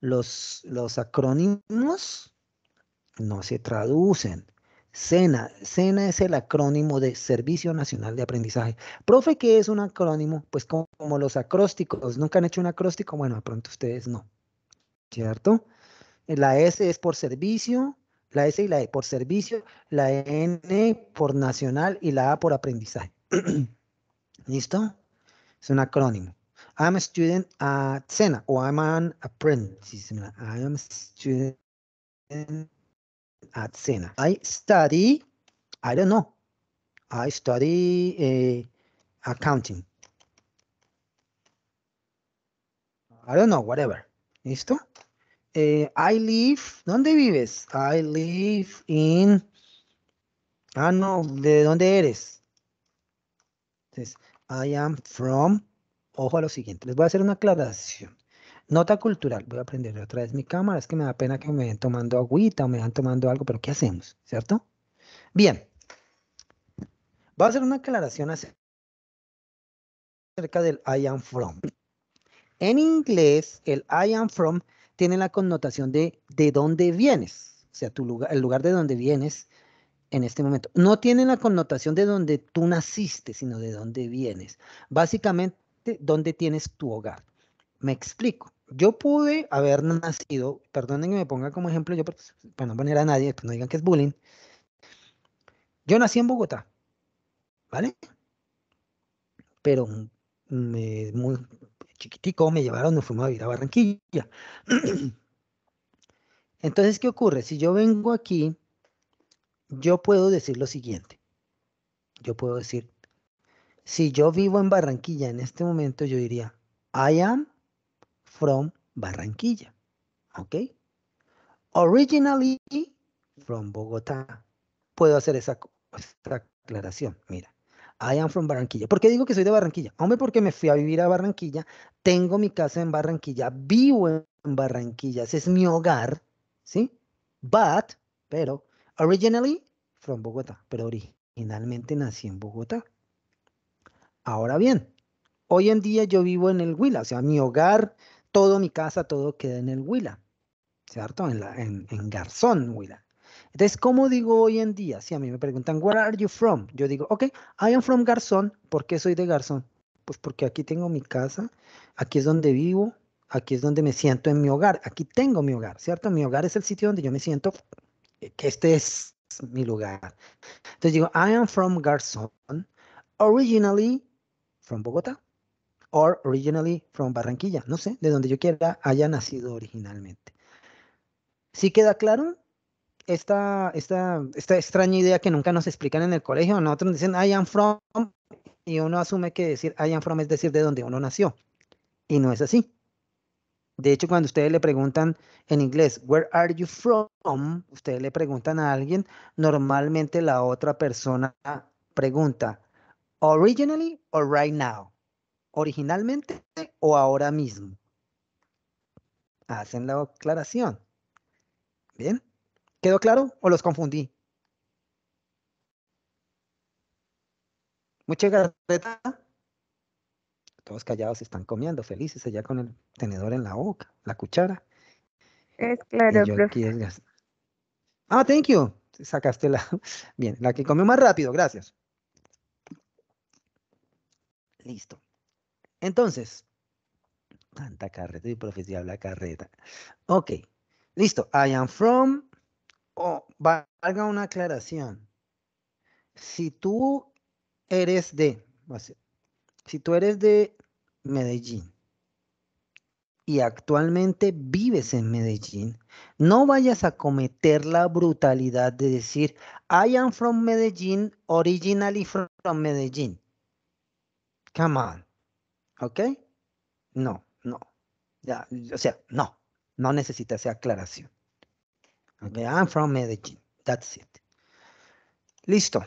los, los acrónimos no se traducen. SENA, SENA es el acrónimo de Servicio Nacional de Aprendizaje. Profe, ¿qué es un acrónimo? Pues como, los acrósticos, ¿nunca han hecho un acróstico? Bueno, a pronto ustedes no, ¿cierto? La S es por servicio, la S y la E por servicio, la N por nacional y la A por aprendizaje. ¿Listo? Es un acrónimo. I'm a student at Sena, or I'm an apprentice. I am a student at Sena. I study, I don't know, I study uh, accounting. I don't know, whatever. ¿Listo? Uh, I live, ¿dónde vives? I live in, ah no, ¿de dónde eres? Entonces, I am from ojo a lo siguiente, les voy a hacer una aclaración. Nota cultural, voy a prender otra vez mi cámara, es que me da pena que me vayan tomando agüita o me vayan tomando algo, pero ¿qué hacemos? ¿Cierto? Bien, voy a hacer una aclaración acerca del I am from. En inglés, el I am from tiene la connotación de de dónde vienes, o sea, tu lugar, el lugar de donde vienes en este momento. No tiene la connotación de donde tú naciste, sino de dónde vienes. Básicamente, dónde tienes tu hogar. Me explico. Yo pude haber nacido, perdonen que me ponga como ejemplo, yo para no poner a nadie, no digan que es bullying. Yo nací en Bogotá, ¿vale? Pero me, muy chiquitico me llevaron, nos fuimos a vivir a Barranquilla. Entonces, ¿qué ocurre? Si yo vengo aquí, yo puedo decir lo siguiente. Yo puedo decir, si yo vivo en Barranquilla en este momento, yo diría, I am from Barranquilla. ¿Ok? Originally from Bogotá. Puedo hacer esa, aclaración. Mira, I am from Barranquilla. ¿Por qué digo que soy de Barranquilla? Hombre, porque me fui a vivir a Barranquilla, tengo mi casa en Barranquilla, vivo en Barranquilla, ese es mi hogar, ¿sí? But, pero, originally from Bogotá, pero originalmente nací en Bogotá. Ahora bien, hoy en día yo vivo en el Huila, o sea, mi hogar, todo mi casa, todo queda en el Huila, ¿cierto? En, la, en, Garzón, Huila. Entonces, ¿cómo digo hoy en día? Si a mí me preguntan, ¿where are you from? Yo digo, ok, I am from Garzón. ¿Por qué soy de Garzón? Pues porque aquí tengo mi casa, aquí es donde vivo, aquí es donde me siento en mi hogar, aquí tengo mi hogar, ¿cierto? Mi hogar es el sitio donde yo me siento que este es mi lugar. Entonces digo, I am from Garzón. Originally, from Bogotá or originally from Barranquilla, no sé, de donde yo quiera haya nacido originalmente. ¿Sí queda claro? Esta, esta, esta extraña idea que nunca nos explican en el colegio, nosotros dicen I am from y uno asume que decir I am from es decir de donde uno nació. Y no es así. De hecho, cuando ustedes le preguntan en inglés, Where are you from? Ustedes le preguntan a alguien, normalmente la otra persona pregunta, Originally o right now. Originalmente o ahora mismo. Hacen la aclaración. Bien. ¿Quedó claro o los confundí? Muchas gracias. Todos callados están comiendo, felices allá con el tenedor en la boca, la cuchara. Es claro, profe. Ah, thank you. Sacaste la. Bien, la que comió más rápido, gracias. Listo. Entonces, tanta carreta y profecía la carreta. Ok, listo. I am from. Oh, valga una aclaración. Si tú eres de, si tú eres de Medellín y actualmente vives en Medellín, no vayas a cometer la brutalidad de decir I am from Medellín, originally from Medellín. Come ¿Ok? No, no. o sea, no. No necesita esa aclaración. Okay, I'm from Medellín. That's it. Listo.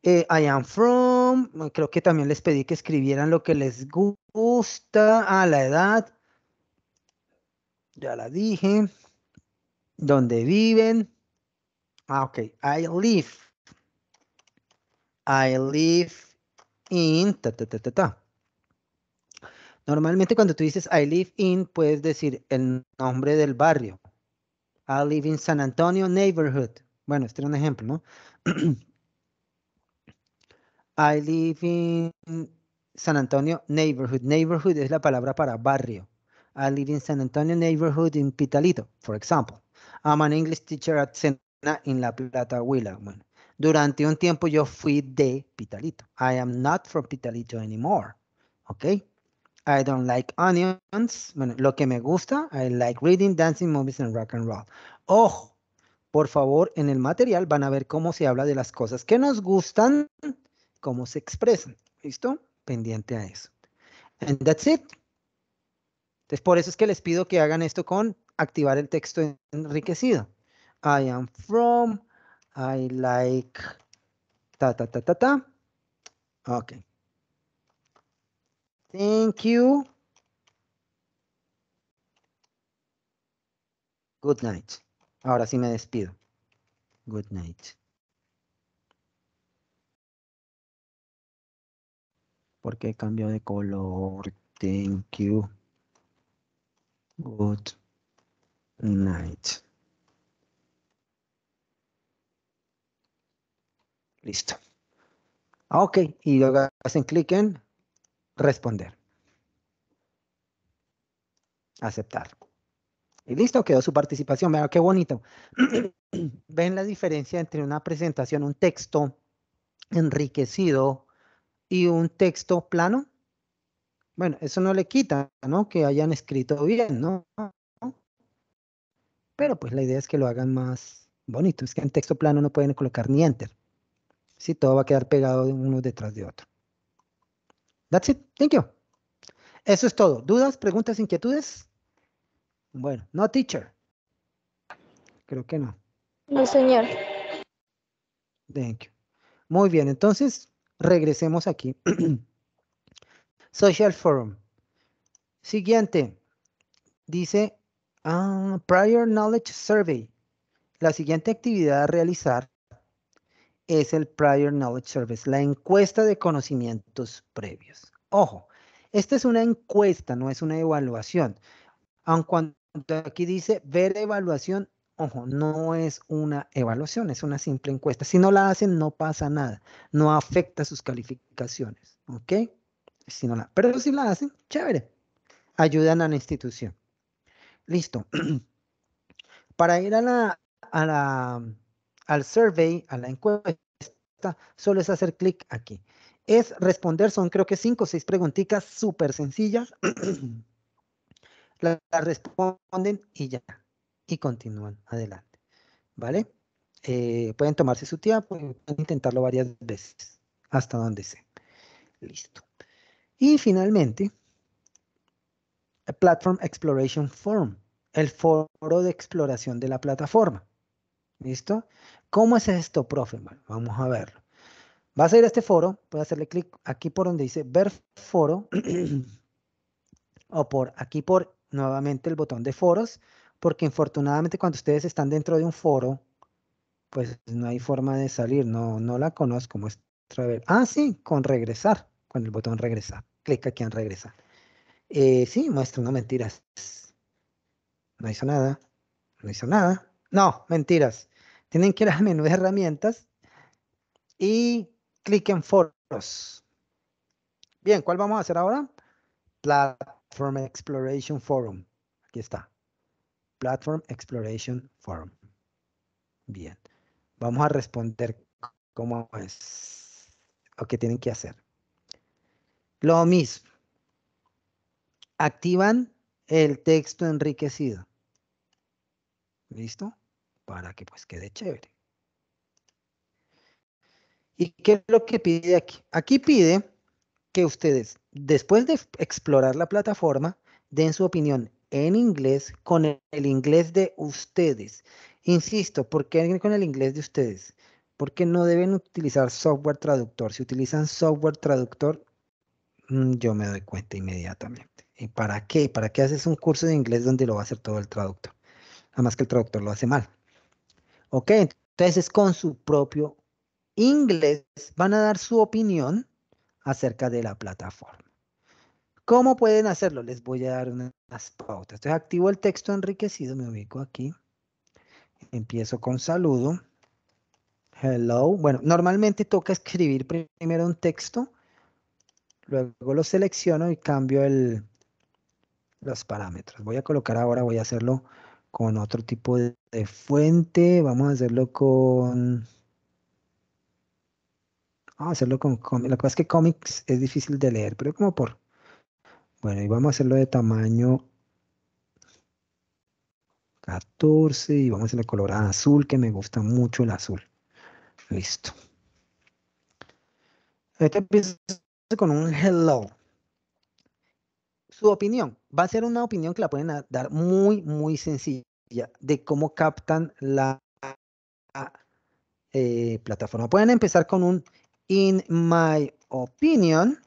Eh, I am from. Creo que también les pedí que escribieran lo que les gusta a la edad. Ya la dije. ¿Dónde viven? Ah, ok. I live. I live Normalmente cuando tú dices I live in, puedes decir el nombre del barrio. I live in San Antonio neighborhood. Bueno, este es un ejemplo, ¿no? I live in San Antonio neighborhood. Neighborhood es la palabra para barrio. I live in San Antonio neighborhood in Pitalito, for example. I'm an English teacher at Sena in La Plata, Huila. Bueno, durante un tiempo yo fui de Pitalito. I am not from Pitalito anymore. ¿Ok? I don't like onions. Bueno, lo que me gusta, I like reading, dancing, movies, and rock and roll. Ojo, por favor, en el material van a ver cómo se habla de las cosas que nos gustan, cómo se expresan. ¿Listo? Pendiente a eso. And that's it. Entonces, por eso es que les pido que hagan esto con activar el texto enriquecido. I am from, I like ta ta ta ta ta. Ok. Thank you. Good night. Ahora sí me despido. Good night. ¿Por qué cambió de color? Thank you. Good night. Listo. Ah, ok. Y luego hacen clic en responder. Aceptar. Y listo, quedó su participación. Mira, qué bonito. Ven la diferencia entre una presentación, un texto enriquecido y un texto plano. Bueno, eso no le quita, ¿no? Que hayan escrito bien, ¿no? Pero pues la idea es que lo hagan más bonito. Es que en texto plano no pueden colocar ni enter. Si todo va a quedar pegado uno detrás de otro. That's it. Thank you. Eso es todo. ¿Dudas, preguntas, inquietudes? Bueno, no teacher. Creo que no. No, señor. Thank you. Muy bien, entonces regresemos aquí. Social Forum. Siguiente. Dice ah, Prior Knowledge Survey. La siguiente actividad a realizar es el Prior Knowledge Service, la encuesta de conocimientos previos. Ojo, esta es una encuesta, no es una evaluación. Aunque aquí dice ver evaluación, ojo, no es una evaluación, es una simple encuesta. Si no la hacen, no pasa nada, no afecta sus calificaciones, ¿ok? Si no la, pero si la hacen, chévere, ayudan a la institución. Listo. Para ir a la, a la, al survey, a la encuesta, solo es hacer clic aquí. Es responder, son creo que cinco o seis preguntitas súper sencillas. las responden y ya. Y continúan adelante. ¿Vale? Eh, pueden tomarse su tiempo, pueden intentarlo varias veces, hasta donde sea. Listo. Y finalmente, Platform Exploration Forum, el foro de exploración de la plataforma. ¿Listo? ¿Cómo es esto, profe? vamos a verlo. Vas a ir a este foro, puedes hacerle clic aquí por donde dice ver foro o por aquí por nuevamente el botón de foros, porque infortunadamente cuando ustedes están dentro de un foro, pues no hay forma de salir, no, no la conozco. Muestra ver. Ah, sí, con regresar, con el botón regresar. Clic aquí en regresar. Eh, sí, muestra, una mentiras. No hizo nada, no hizo nada. No, mentiras. Tienen que ir al menú de herramientas y clic en foros. Bien, ¿cuál vamos a hacer ahora? Platform Exploration Forum. Aquí está. Platform Exploration Forum. Bien. Vamos a responder cómo es o qué tienen que hacer. Lo mismo. Activan el texto enriquecido. ¿Listo? para que pues quede chévere. ¿Y qué es lo que pide aquí? Aquí pide que ustedes, después de explorar la plataforma, den su opinión en inglés con el inglés de ustedes. Insisto, ¿por qué con el inglés de ustedes? Porque no deben utilizar software traductor. Si utilizan software traductor, mm, yo me doy cuenta inmediatamente. ¿Y para qué? ¿Para qué haces un curso de inglés donde lo va a hacer todo el traductor? más que el traductor lo hace mal. ¿Ok? Entonces con su propio inglés van a dar su opinión acerca de la plataforma. ¿Cómo pueden hacerlo? Les voy a dar unas pautas. Entonces activo el texto enriquecido, me ubico aquí. Empiezo con saludo. Hello. Bueno, normalmente toca escribir primero un texto, luego lo selecciono y cambio el, los parámetros. Voy a colocar ahora, voy a hacerlo con otro tipo de, fuente. Vamos a hacerlo con... hacerlo con cómics. La cosa es que cómics es difícil de leer, pero como por... Bueno, y vamos a hacerlo de tamaño 14 y vamos a la color azul, que me gusta mucho el azul. Listo. Este empieza con un hello opinión. Va a ser una opinión que la pueden dar muy, muy sencilla de cómo captan la eh, plataforma. Pueden empezar con un in my opinion.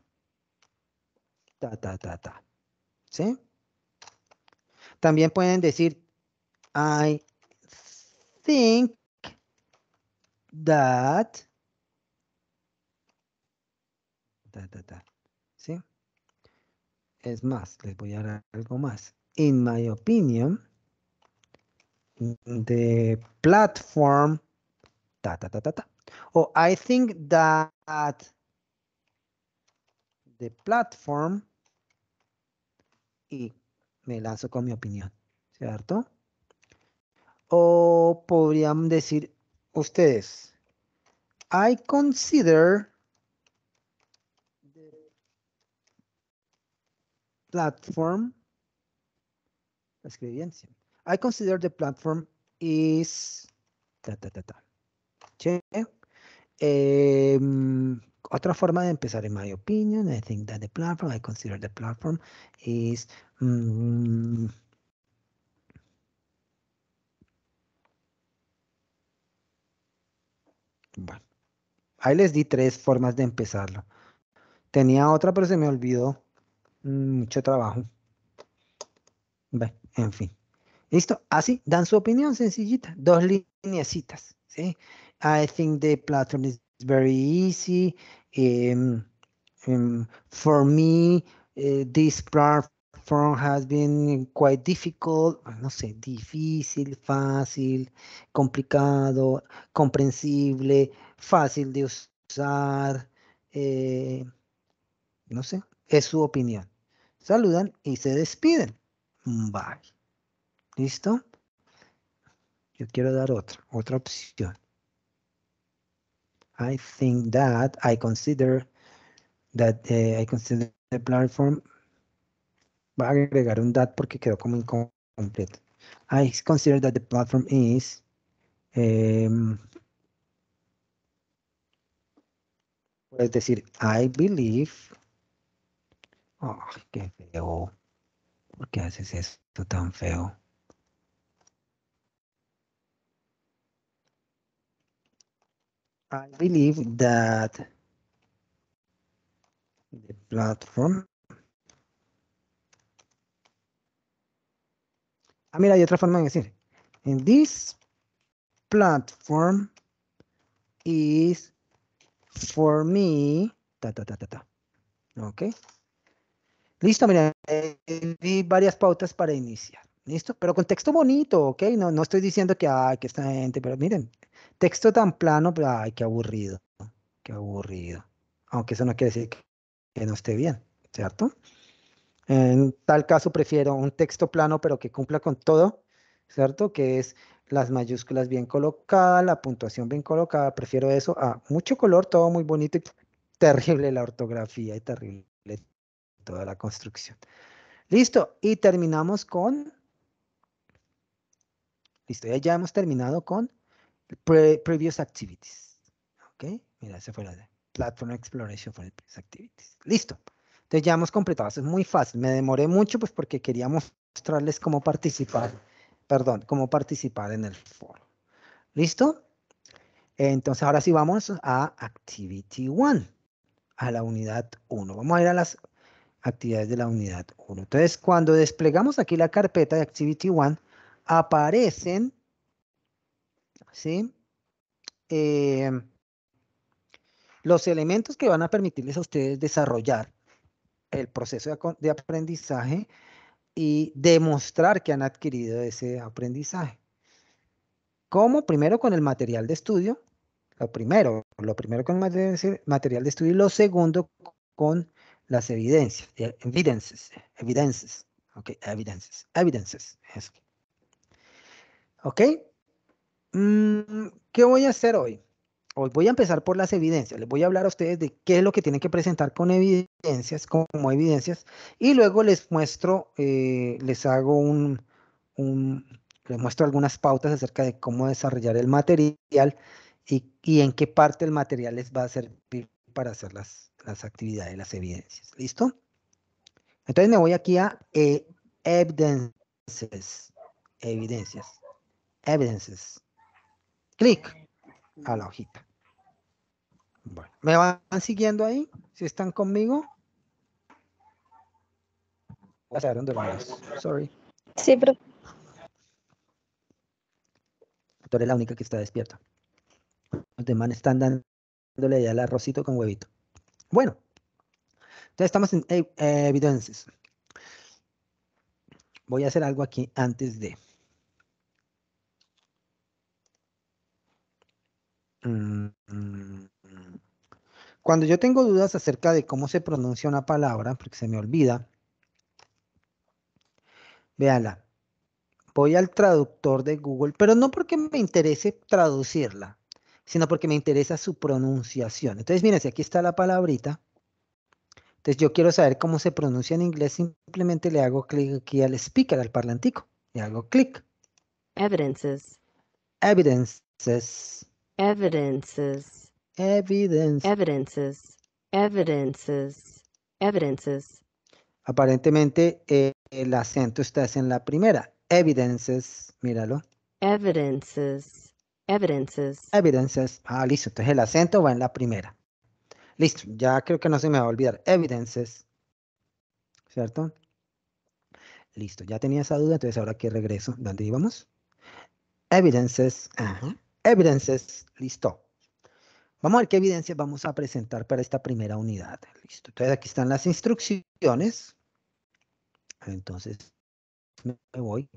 Ta, También pueden decir I think that. Ta, es más, les voy a dar algo más. In my opinion, the platform, ta, ta, ta, ta, oh, I think that the platform, y me lanzo con mi opinión, ¿cierto? O podrían decir ustedes, I consider platform, escribí bien, I consider the platform is, em, otra forma de empezar, en mi opinión I think that the platform, I consider the platform is, mm, bueno, ahí les di tres formas de empezarlo. Tenía otra, pero se me olvidó mucho trabajo. en fin. Listo, así dan su opinión sencillita, dos líneas ¿sí? I think the platform is very easy. Em, em, for me, eh, this platform has been quite difficult. No sé, difícil, fácil, complicado, comprensible, fácil de usar. Eh, no sé, es su opinión saludan y se despiden. Bye. ¿Listo? Yo quiero dar otra, otra opción. I think that I consider that eh, I consider the platform. Va a agregar un that porque quedó como incompleto. I consider that the platform is um, puedes decir I believe Oh, qué feo. ¿Por qué haces esto tan feo? I believe that the platform. Ah, mira, hay otra forma de decir. En this platform is for me. Ta, Okay. Listo, miren, eh, eh, varias pautas para iniciar. Listo, pero con texto bonito, ¿ok? No, no estoy diciendo que, ay, que esta gente, pero miren, texto tan plano, pero, ay, qué aburrido, qué aburrido. Aunque eso no quiere decir que no esté bien, ¿cierto? En tal caso prefiero un texto plano, pero que cumpla con todo, ¿cierto? Que es las mayúsculas bien colocadas, la puntuación bien colocada. Prefiero eso a mucho color, todo muy bonito y terrible la ortografía y terrible toda la construcción. Listo, y terminamos con... Listo, ya, hemos terminado con Previous Activities. ¿Ok? Mira, esa fue la de Platform Exploration for Previous Activities. Listo. Entonces ya hemos completado. es muy fácil. Me demoré mucho pues porque quería mostrarles cómo participar, perdón, cómo participar en el foro. ¿Listo? Entonces ahora sí vamos a Activity 1, a la unidad 1. Vamos a ir a las actividades de la unidad 1. Entonces, cuando desplegamos aquí la carpeta de Activity 1, aparecen, ¿sí? Eh, los elementos que van a permitirles a ustedes desarrollar el proceso de, aprendizaje y demostrar que han adquirido ese aprendizaje. ¿Cómo? Primero con el material de estudio. Lo primero, lo primero con el material de estudio y lo segundo con las evidencias, eh, evidencias evidencias ok, evidences, evidences, Ok, mm, ¿qué voy a hacer hoy? Hoy voy a empezar por las evidencias, les voy a hablar a ustedes de qué es lo que tienen que presentar con evidencias, como evidencias, y luego les muestro, eh, les hago un, un, les muestro algunas pautas acerca de cómo desarrollar el material y, y en qué parte el material les va a servir para hacer las, las actividades, las evidencias. ¿Listo? Entonces me voy aquí a eh, evidences. Evidencias. Evidences. Clic a la hojita. Bueno, ¿me van siguiendo ahí? ¿Si están conmigo? Pasaron de Sorry. Sí, pero... Tú eres la única que está despierta. Los demás están dándole ya el arrocito con huevito. Bueno, ya estamos en eh, eh, evidencias. Voy a hacer algo aquí antes de. Cuando yo tengo dudas acerca de cómo se pronuncia una palabra, porque se me olvida, véala. Voy al traductor de Google, pero no porque me interese traducirla, sino porque me interesa su pronunciación. Entonces, miren, si aquí está la palabrita, entonces yo quiero saber cómo se pronuncia en inglés, simplemente le hago clic aquí al speaker, al parlantico, le hago clic. Evidences. Evidences. Evidences. Evidence. Evidences. Evidences. Evidences. Aparentemente eh, el acento está en la primera. Evidences, míralo. Evidences. Evidences. Evidences. Ah, listo. Entonces el acento va en la primera. Listo. Ya creo que no se me va a olvidar. Evidences. ¿Cierto? Listo. Ya tenía esa duda. Entonces ahora que regreso, ¿dónde íbamos? Evidences. Evidences. Listo. Vamos a ver qué evidencias vamos a presentar para esta primera unidad. Listo. Entonces aquí están las instrucciones. Entonces me voy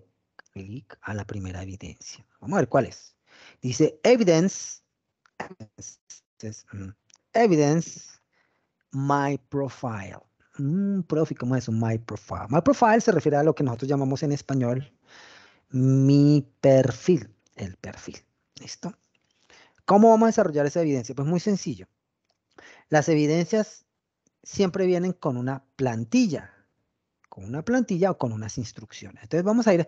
clic a la primera evidencia. Vamos a ver cuál es. Dice evidence, evidence, mm, my profile. Mm, profe, ¿cómo es eso? My profile. My profile se refiere a lo que nosotros llamamos en español mi perfil, el perfil. ¿Listo? ¿Cómo vamos a desarrollar esa evidencia? Pues muy sencillo. Las evidencias siempre vienen con una plantilla, con una plantilla o con unas instrucciones. Entonces vamos a ir,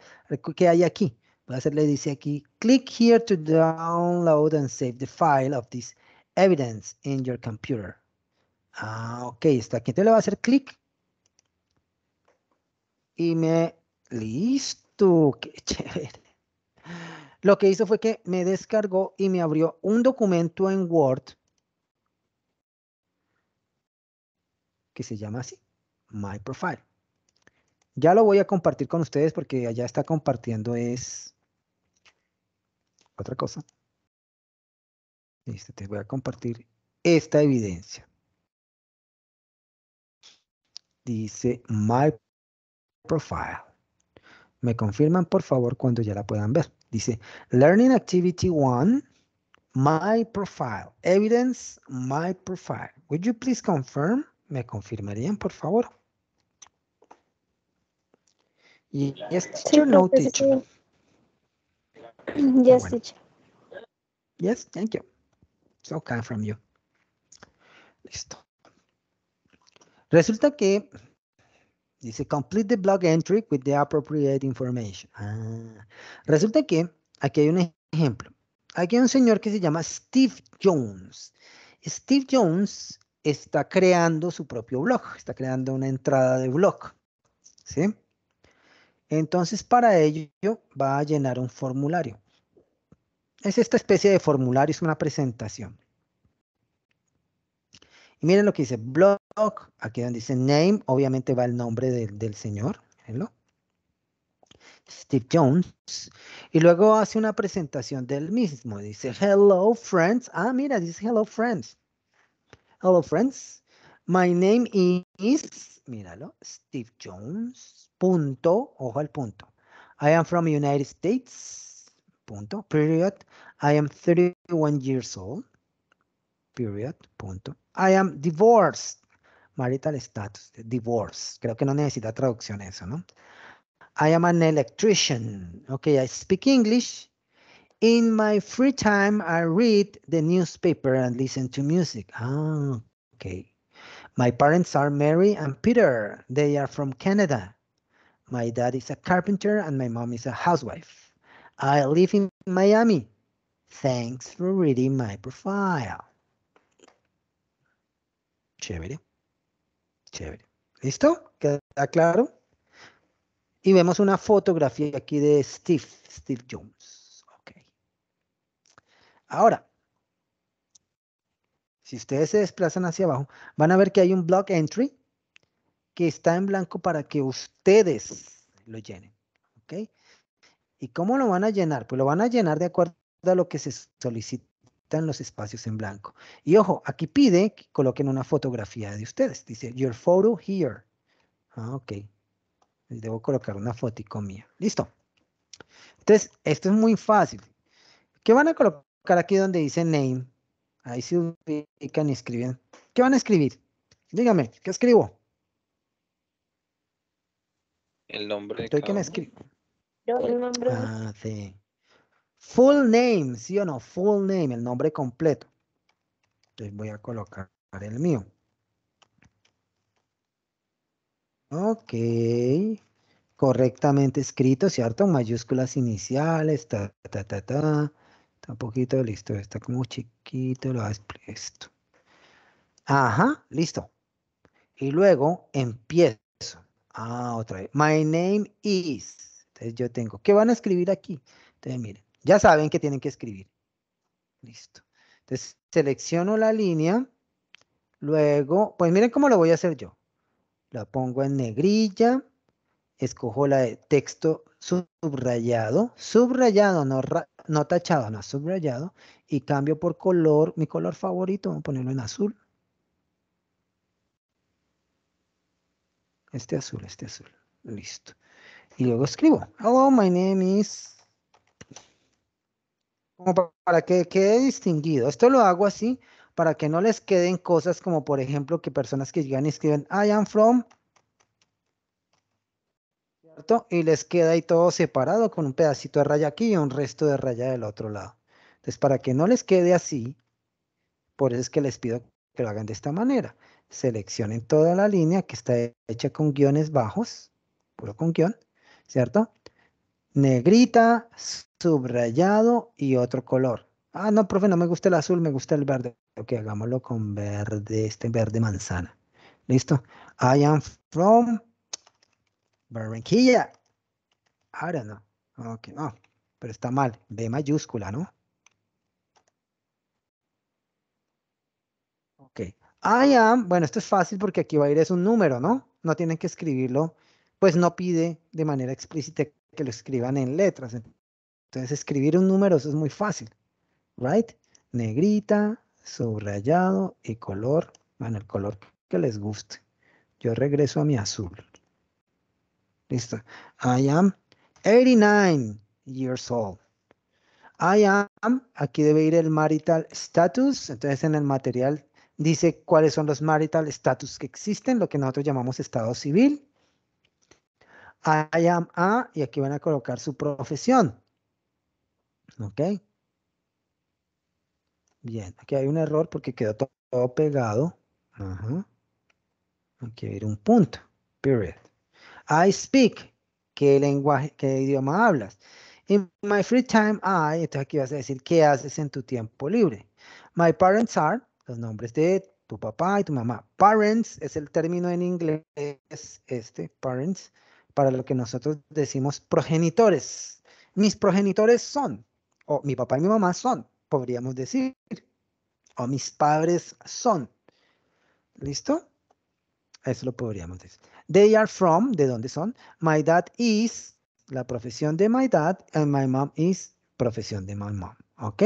¿qué hay aquí? Voy a dice aquí, click here to download and save the file of this evidence in your computer. Ah, ok, está aquí. Entonces le voy a hacer clic. Y me... Listo, qué chévere. Lo que hizo fue que me descargó y me abrió un documento en Word que se llama así, My Profile. Ya lo voy a compartir con ustedes porque allá está compartiendo es otra cosa. este te voy a compartir esta evidencia. Dice My Profile. Me confirman, por favor, cuando ya la puedan ver. Dice Learning Activity 1, My Profile. Evidence, My Profile. Would you please confirm? ¿Me confirmarían, por favor? Yes, teacher, no, teacher. Mm, yes, Yes, thank you. So kind from you. Listo. Resulta que dice complete the blog entry with the appropriate information. Ah. resulta que aquí hay un ejemplo. Aquí hay un señor que se llama Steve Jones. Steve Jones está creando su propio blog, está creando una entrada de blog. ¿Sí? Entonces, para ello va a llenar un formulario. Es esta especie de formulario, es una presentación. Y miren lo que dice blog, aquí donde dice name, obviamente va el nombre del señor. Hello. Steve Jones. Y luego hace una presentación del mismo. Dice, hello friends. Ah, mira, dice hello friends. Hello friends. My name is. is, míralo, Steve Jones, punto, ojo al punto. I am from United States, punto, period. I am 31 years old, period, punto. I am divorced, marital status, divorce. Creo que no necesita traducción eso, ¿no? I am an electrician. Okay, I speak English. In my free time, I read the newspaper and listen to music. Ah, okay. My parents are Mary and Peter. They are from Canada. My dad is a carpenter and my mom is a housewife. I live in Miami. Thanks for reading my profile. Chévere. Chévere. ¿Listo? ¿Queda claro? Y vemos una fotografía aquí de Steve, Steve Jones. Ok. Ahora, si ustedes se desplazan hacia abajo, van a ver que hay un block entry que está en blanco para que ustedes lo llenen. ¿Ok? ¿Y cómo lo van a llenar? Pues lo van a llenar de acuerdo a lo que se solicitan los espacios en blanco. Y ojo, aquí pide que coloquen una fotografía de ustedes. Dice, your photo here. Ah, ok. Debo colocar una fotico mía. Listo. Entonces, esto es muy fácil. ¿Qué van a colocar aquí donde dice name? Ahí se ubican y escriben. ¿Qué van a escribir? Dígame, ¿qué escribo? El nombre me Yo, el nombre. Ah, sí. Full name, ¿sí o no? Full name, el nombre completo. Entonces voy a colocar el mío. Ok. Correctamente escrito, ¿cierto? Mayúsculas iniciales, ta, ta, ta, ta. Un poquito, listo, está como chiquito, lo esto. Ajá, listo. Y luego empiezo. Ah, otra vez. My name is. Entonces yo tengo. ¿Qué van a escribir aquí? Entonces miren, ya saben que tienen que escribir. Listo. Entonces selecciono la línea. Luego, pues miren cómo lo voy a hacer yo. La pongo en negrilla. Escojo la de texto subrayado. Subrayado, no, no tachado, no subrayado, y cambio por color, mi color favorito, vamos a ponerlo en azul. Este azul, este azul, listo. Y luego escribo, hello, my name is... Como para que quede distinguido. Esto lo hago así para que no les queden cosas como, por ejemplo, que personas que llegan y escriben, I am from y les queda ahí todo separado con un pedacito de raya aquí y un resto de raya del otro lado. Entonces, para que no les quede así, por eso es que les pido que lo hagan de esta manera. Seleccionen toda la línea que está hecha con guiones bajos, puro con guión, ¿cierto? Negrita, subrayado y otro color. Ah, no, profe, no me gusta el azul, me gusta el verde. Ok, hagámoslo con verde, este verde manzana. ¿Listo? I am from Barranquilla. Ahora no. Ok, no. Pero está mal. B mayúscula, ¿no? Ok. I am. Bueno, esto es fácil porque aquí va a ir es un número, ¿no? No tienen que escribirlo. Pues no pide de manera explícita que lo escriban en letras. Entonces, escribir un número, es muy fácil. ¿Right? Negrita, subrayado y color. Bueno, el color que les guste. Yo regreso a mi azul. Listo. I am 89 years old. I am, aquí debe ir el marital status, entonces en el material dice cuáles son los marital status que existen, lo que nosotros llamamos estado civil. I am a, y aquí van a colocar su profesión. ¿Ok? Bien, aquí hay un error porque quedó todo pegado. Ajá. Aquí hay un punto, period. I speak. ¿Qué lenguaje, qué idioma hablas? In my free time, I, entonces aquí vas a decir, ¿qué haces en tu tiempo libre? My parents are, los nombres de tu papá y tu mamá. Parents es el término en inglés, este, parents, para lo que nosotros decimos progenitores. Mis progenitores son, o mi papá y mi mamá son, podríamos decir, o mis padres son. ¿Listo? Eso lo podríamos decir. They are from, ¿de dónde son? My dad is, la profesión de my dad, and my mom is, profesión de my mom. ¿Ok?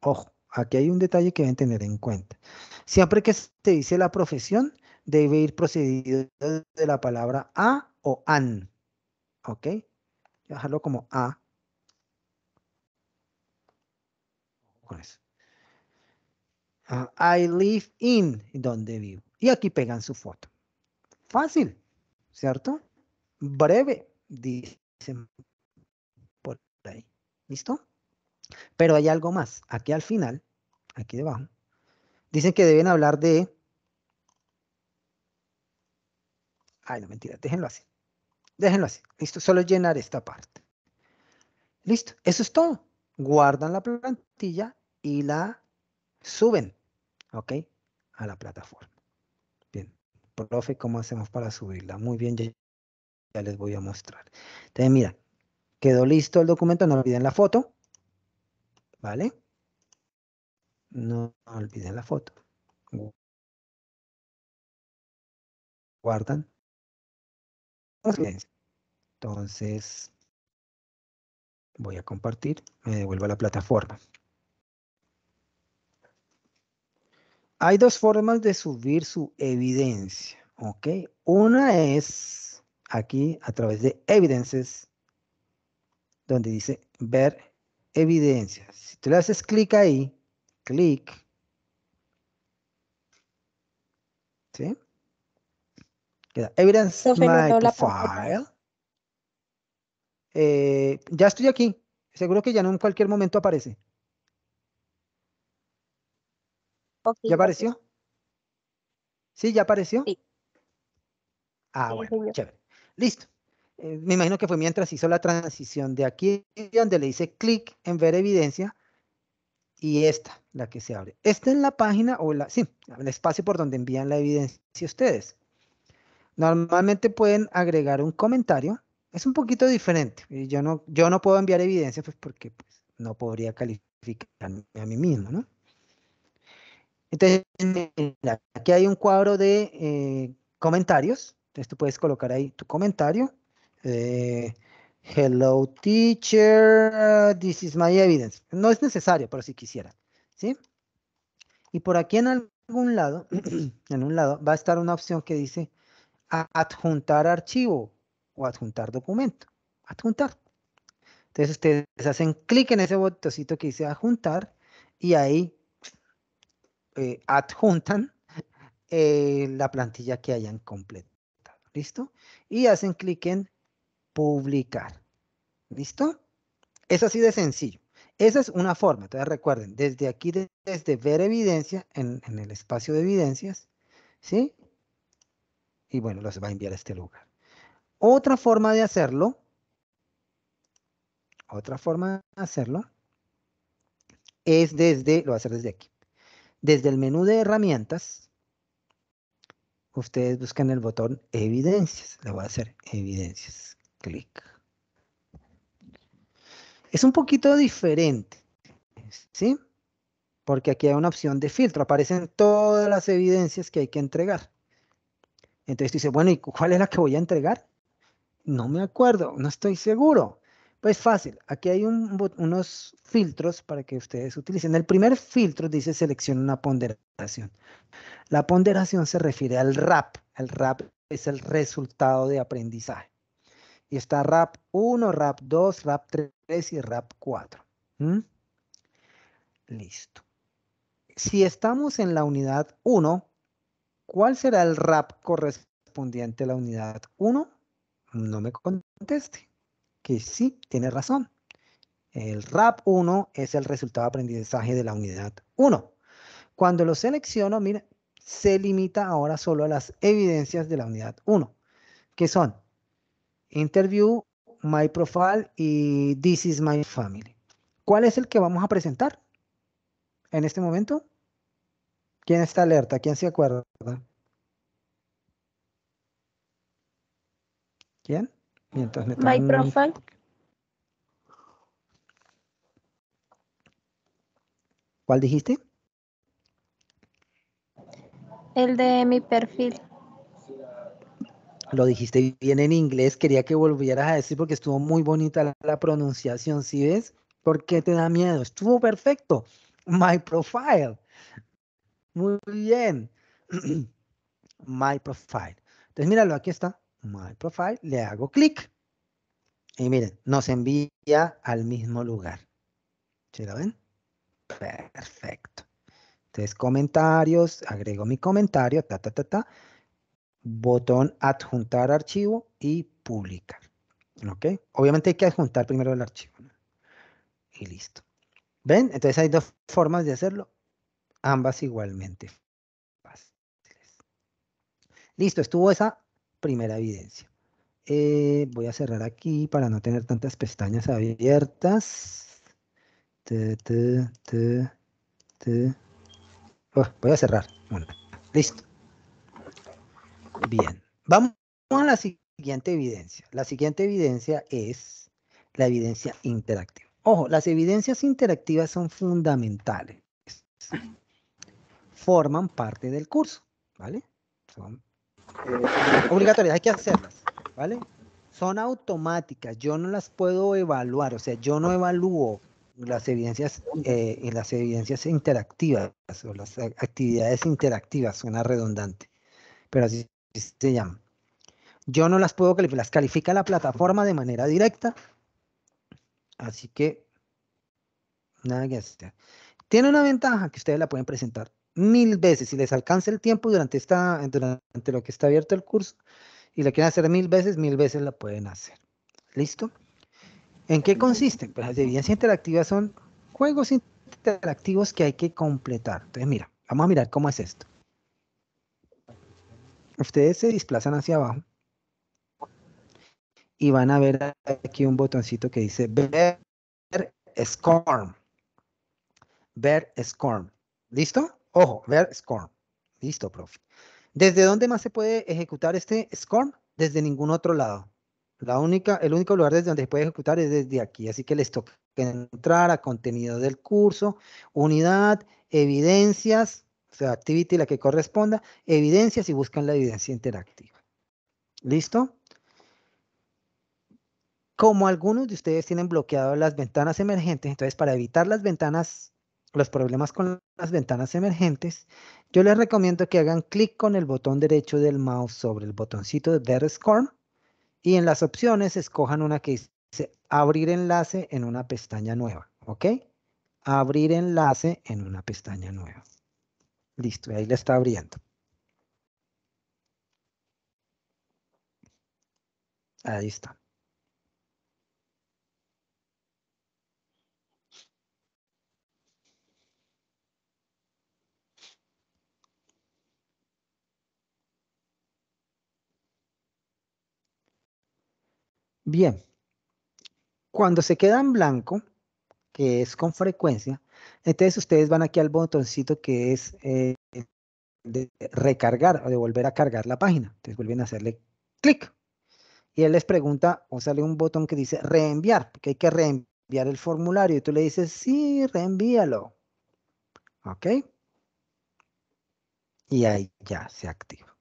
Ojo, aquí hay un detalle que deben tener en cuenta. Siempre que se dice la profesión, debe ir procedido de la palabra a o an. ¿Ok? Voy como a. Con eso. Ah, I live in, donde vivo y aquí pegan su foto. Fácil, ¿cierto? Breve, dicen por ahí. ¿Listo? Pero hay algo más. Aquí al final, aquí debajo, dicen que deben hablar de... Ay, no, mentira, déjenlo así. Déjenlo así. Listo, solo llenar esta parte. Listo, eso es todo. Guardan la plantilla y la suben, ¿ok? A la plataforma profe, ¿cómo hacemos para subirla? Muy bien, ya, les voy a mostrar. Entonces, mira, quedó listo el documento, no olviden la foto, ¿vale? No olviden la foto. Guardan. Entonces, voy a compartir, me devuelvo a la plataforma. Hay dos formas de subir su evidencia, ¿ok? Una es aquí a través de evidences, donde dice ver evidencias. Si tú le haces clic ahí, clic, ¿sí? Queda evidence my profile. Eh, ya estoy aquí. Seguro que ya no en cualquier momento aparece. ¿Ya apareció? ¿Sí? ¿Ya apareció? Sí. Ah, bueno, chévere. Listo. Eh, me imagino que fue mientras hizo la transición de aquí, donde le dice clic en ver evidencia, y esta, la que se abre. Esta es la página o la, sí, el espacio por donde envían la evidencia ustedes. Normalmente pueden agregar un comentario. Es un poquito diferente. Yo no, yo no puedo enviar evidencia pues porque pues, no podría calificarme a mí mismo, ¿no? Entonces, aquí hay un cuadro de eh, comentarios. Entonces tú puedes colocar ahí tu comentario. Eh, hello teacher, this is my evidence. No es necesario, pero si quisiera. ¿sí? Y por aquí en algún lado, en un lado, va a estar una opción que dice adjuntar archivo o adjuntar documento. Adjuntar. Entonces ustedes hacen clic en ese botoncito que dice adjuntar y ahí eh, adjuntan eh, la plantilla que hayan completado. ¿Listo? Y hacen clic en publicar. ¿Listo? Es así de sencillo. Esa es una forma. Entonces recuerden, desde aquí, desde ver evidencia, en, el espacio de evidencias, ¿sí? Y bueno, los va a enviar a este lugar. Otra forma de hacerlo, otra forma de hacerlo, es desde, lo voy a hacer desde aquí desde el menú de herramientas, ustedes buscan el botón evidencias. Le voy a hacer evidencias. Clic. Es un poquito diferente, ¿sí? Porque aquí hay una opción de filtro. Aparecen todas las evidencias que hay que entregar. Entonces tú dices, bueno, ¿y cuál es la que voy a entregar? No me acuerdo, no estoy seguro. Pues fácil, aquí hay unos filtros para que ustedes utilicen. El primer filtro dice selecciona una ponderación. La ponderación se refiere al RAP. El RAP es el resultado de aprendizaje. Y está RAP 1, RAP 2, RAP 3 y RAP 4. Listo. Si estamos en la unidad 1, ¿cuál será el RAP correspondiente a la unidad 1? No me conteste que sí tiene razón. El RAP 1 es el resultado de aprendizaje de la unidad 1. Cuando lo selecciono, mira, se limita ahora solo a las evidencias de la unidad 1, que son Interview, My Profile y This is My Family. ¿Cuál es el que vamos a presentar en este momento? ¿Quién está alerta? ¿Quién se acuerda? ¿Quién? profile. ¿Cuál dijiste? El de mi perfil. Lo dijiste bien en inglés, quería que volvieras a decir porque estuvo muy bonita la, pronunciación, ¿sí ves? ¿Por qué te da miedo? Estuvo perfecto. My profile. Muy bien. My profile. Entonces míralo, aquí está. My Profile, le hago clic. Y miren, nos envía al mismo lugar. ¿Se lo ven? Perfecto. Entonces, comentarios, agrego mi comentario, ta, ta, ta, ta. Botón adjuntar archivo y publicar. ¿Ok? Obviamente hay que adjuntar primero el archivo. Y listo. ¿Ven? Entonces hay dos formas de hacerlo. Ambas igualmente Listo, estuvo esa primera evidencia. Eh, voy a cerrar aquí para no tener tantas pestañas abiertas. Oh, voy a cerrar. listo. Bien, vamos a la siguiente evidencia. La siguiente evidencia es la evidencia interactiva. Ojo, las evidencias interactivas son fundamentales. Forman parte del curso, ¿vale? Son eh, obligatorias, hay que hacerlas, ¿vale? Son automáticas, yo no las puedo evaluar, o sea, yo no evalúo las evidencias, en eh, las evidencias interactivas o las actividades interactivas, suena redundante, pero así se llama Yo no las puedo calificar, las califica la plataforma de manera directa, así que nada que hacer. Tiene una ventaja que ustedes la pueden presentar mil veces si les alcanza el tiempo durante, esta, durante lo que está abierto el curso y la quieren hacer mil veces, mil veces la pueden hacer. ¿Listo? ¿En qué consisten? Pues las evidencias interactivas son juegos interactivos que hay que completar. Entonces, mira, vamos a mirar cómo es esto. Ustedes se desplazan hacia abajo y van a ver aquí un botoncito que dice ver Scorm. Ver Scorm. ¿Listo? Ojo, ver SCORM. Listo, profe. ¿Desde dónde más se puede ejecutar este SCORM? Desde ningún otro lado. La única, el único lugar desde donde se puede ejecutar es desde aquí. Así que les toca entrar a contenido del curso, unidad, evidencias, o sea, activity, la que corresponda, evidencias y buscan la evidencia interactiva. ¿Listo? Como algunos de ustedes tienen bloqueado las ventanas emergentes, entonces para evitar las ventanas los problemas con las ventanas emergentes, yo les recomiendo que hagan clic con el botón derecho del mouse sobre el botoncito de Dead Score y en las opciones escojan una que dice abrir enlace en una pestaña nueva, ¿ok? Abrir enlace en una pestaña nueva. Listo, y ahí la está abriendo. Ahí está. Bien, cuando se queda en blanco, que es con frecuencia, entonces ustedes van aquí al botoncito que es eh, de recargar o de volver a cargar la página. Entonces vuelven a hacerle clic. Y él les pregunta o sale un botón que dice reenviar, porque hay que reenviar el formulario. Y tú le dices, sí, reenvíalo. ¿Ok? Y ahí ya se activa.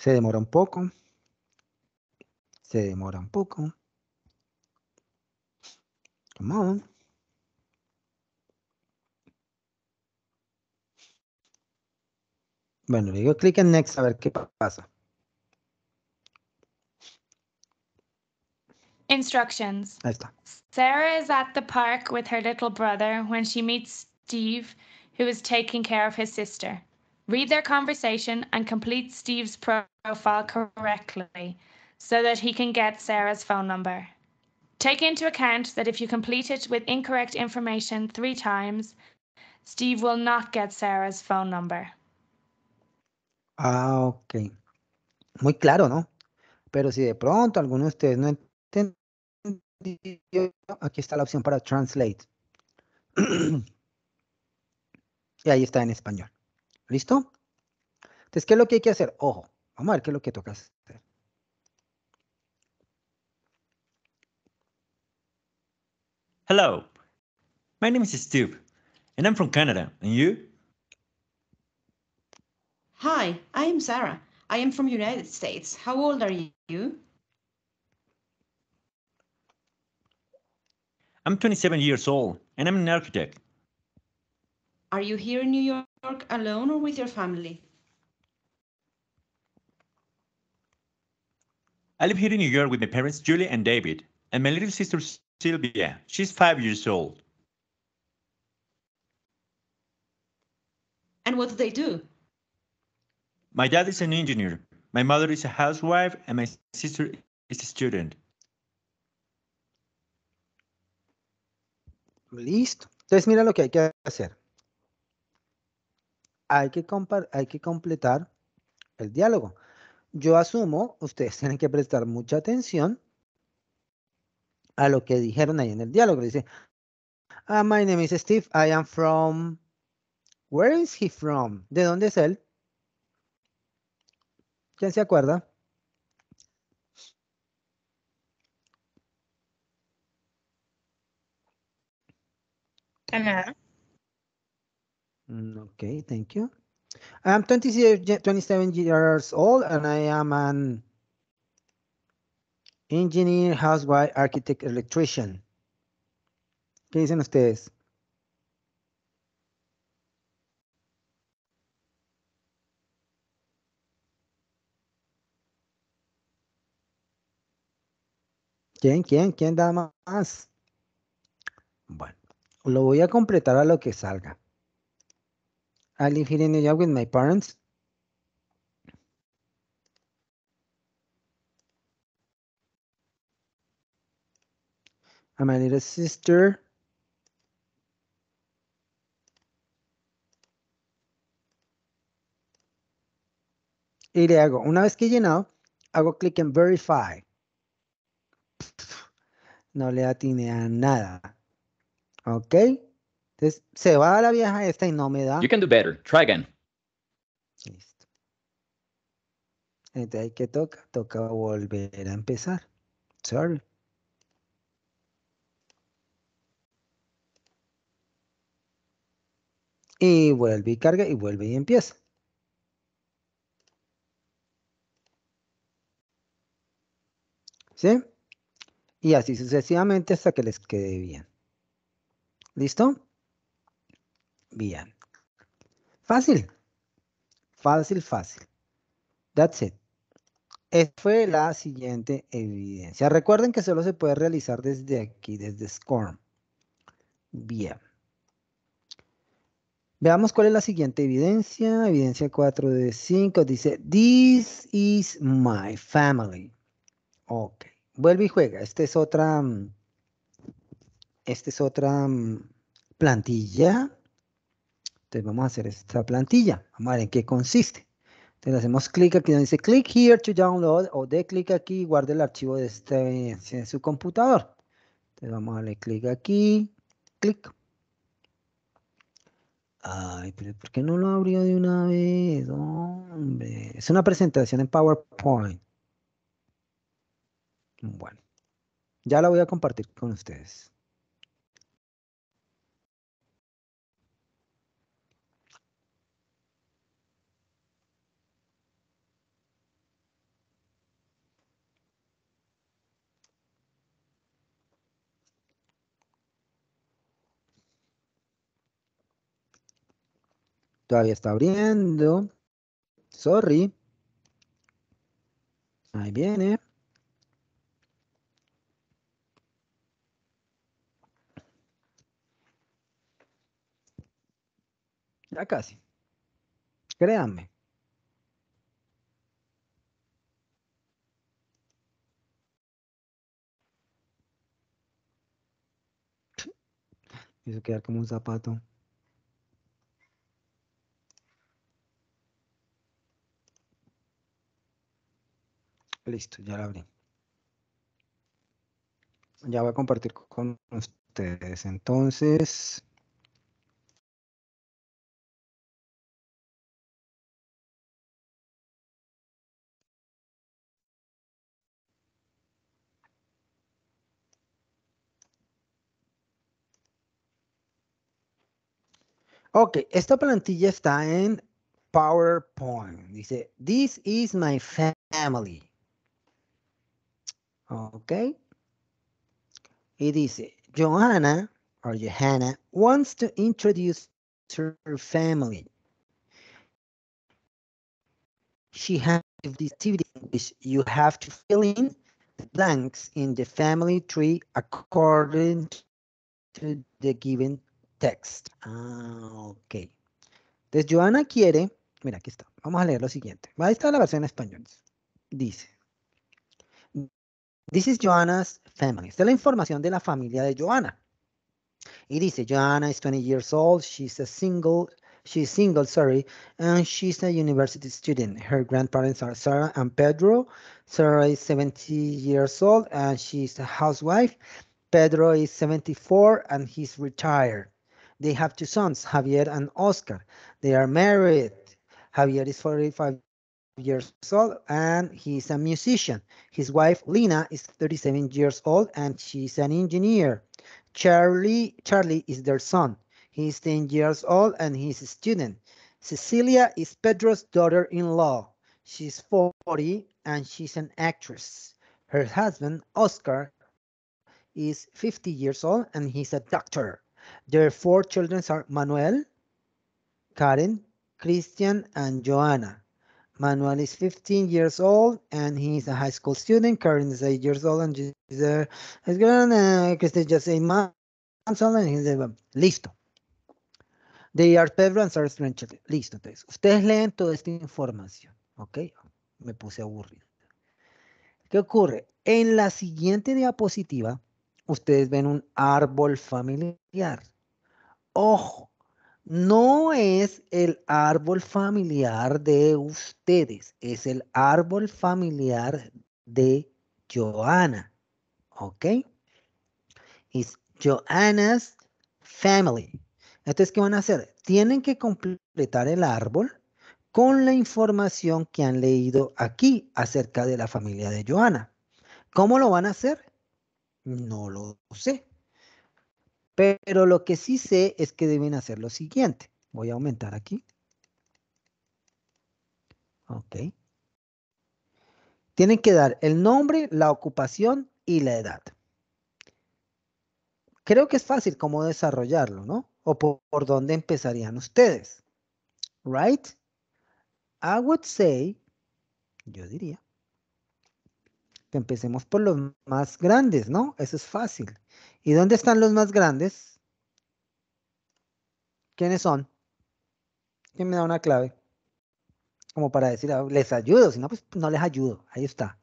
Se demora un poco. Se demora un poco. Come on. Bueno, le digo clic en Next a ver qué pasa. Instructions. Ahí está. Sarah is at the park with her little brother when she meets Steve, who is taking care of his sister. Read their conversation and complete Steve's profile correctly so that he can get Sarah's phone number. Take into account that if you complete it with incorrect information three times, Steve will not get Sarah's phone number. Ah, ok. Muy claro, ¿no? Pero si de pronto alguno de ustedes no entendió, aquí está la opción para translate. y ahí está en español. ¿Listo? Entonces, ¿qué es lo que hay que hacer? Ojo, vamos a ver qué es lo que toca hacer. Hello, my name is Steve, and I'm from Canada. And you? Hi, I am Sarah. I am from United States. How old are you? I'm 27 years old, and I'm an architect. Are you here in New York? work alone or with your family? I live here in New York with my parents, Julie and David, and my little sister, Sylvia. She's five years old. And what do they do? My dad is an engineer, my mother is a housewife, and my sister is a student. Listo. Entonces mira lo que hay que hacer. hay que, hay que completar el diálogo. Yo asumo, ustedes tienen que prestar mucha atención a lo que dijeron ahí en el diálogo. Dice, ah, my name is Steve, I am from... Where is he from? ¿De dónde es él? ¿Quién se acuerda? Canadá. Mm, okay, thank you. I am 27 years old and I am an engineer, housewife, architect, electrician. ¿Qué dicen ustedes? ¿Quién, quién, quién da más? Bueno, lo voy a completar a lo que salga. I live here in New York with my parents. a my little sister. Y le hago, una vez que he llenado, hago clic en Verify. No le atine a nada. ¿Ok? Entonces se va a la vieja esta y no me da. You can do better. Try again. Listo. Entonces hay que toca, toca volver a empezar. Sorry. Y vuelve y carga y vuelve y empieza. ¿Sí? Y así sucesivamente hasta que les quede bien. ¿Listo? Bien. Fácil. Fácil, fácil. That's it. Esta fue la siguiente evidencia. Recuerden que solo se puede realizar desde aquí, desde SCORM. Bien. Veamos cuál es la siguiente evidencia. Evidencia 4 de 5 dice, this is my family. Ok. Vuelve y juega. Esta es otra... Mm, esta es otra mm, plantilla. Entonces vamos a hacer esta plantilla. Vamos a ver en qué consiste. Entonces hacemos clic aquí donde dice click here to download o de clic aquí y guarde el archivo de, este, en su computador. Entonces vamos a darle clic aquí. Clic. Ay, pero ¿por qué no lo abrió de una vez? Hombre, es una presentación en PowerPoint. Bueno, ya la voy a compartir con ustedes. Todavía está abriendo. Sorry. Ahí viene. Ya casi. Créanme. Eso quedar como un zapato. Listo, ya la abrí. Ya voy a compartir con ustedes. Entonces... Ok, esta plantilla está en PowerPoint. Dice, this is my family. Okay. It is Joanna or Johanna wants to introduce her family. She has this activity in which you have to fill in the blanks in the family tree according to the given text. Ah, ok. Entonces, Johanna quiere, mira, aquí está. Vamos a leer lo siguiente. Ahí está la versión en español. Dice. This is Joanna's family. Esta es la información de la familia de Joanna. Y dice, Joanna is 20 years old. She's a single, she's single, sorry, and she's a university student. Her grandparents are Sarah and Pedro. Sarah is 70 years old and she's a housewife. Pedro is 74 and he's retired. They have two sons, Javier and Oscar. They are married. Javier is 45 years old and he's a musician. His wife Lina is 37 years old and she's an engineer. Charlie Charlie is their son. He's 10 years old and he's a student. Cecilia is Pedro's daughter-in-law. She's 40 and she's an actress. Her husband Oscar is 50 years old and he's a doctor. Their four children are Manuel, Karen, Christian, and Joanna. Manuel is 15 years old and he's a high school student. Karen is 8 years old and she's es gran, just 8 months old and listo. They are parents are Listo, entonces, ustedes leen toda esta información, ¿ok? Me puse aburrido. ¿Qué ocurre? En la siguiente diapositiva, ustedes ven un árbol familiar. Ojo, no es el árbol familiar de ustedes, es el árbol familiar de Johanna. ¿Ok? Es Johanna's family. Entonces, ¿qué van a hacer? Tienen que completar el árbol con la información que han leído aquí acerca de la familia de Johanna. ¿Cómo lo van a hacer? No lo sé. Pero lo que sí sé es que deben hacer lo siguiente. Voy a aumentar aquí. Ok. Tienen que dar el nombre, la ocupación y la edad. Creo que es fácil cómo desarrollarlo, ¿no? O por, por dónde empezarían ustedes. Right? I would say, yo diría, que empecemos por los más grandes, ¿no? Eso es fácil. ¿Y dónde están los más grandes? ¿Quiénes son? ¿Quién me da una clave? Como para decir, ah, les ayudo, si no, pues no les ayudo. Ahí está.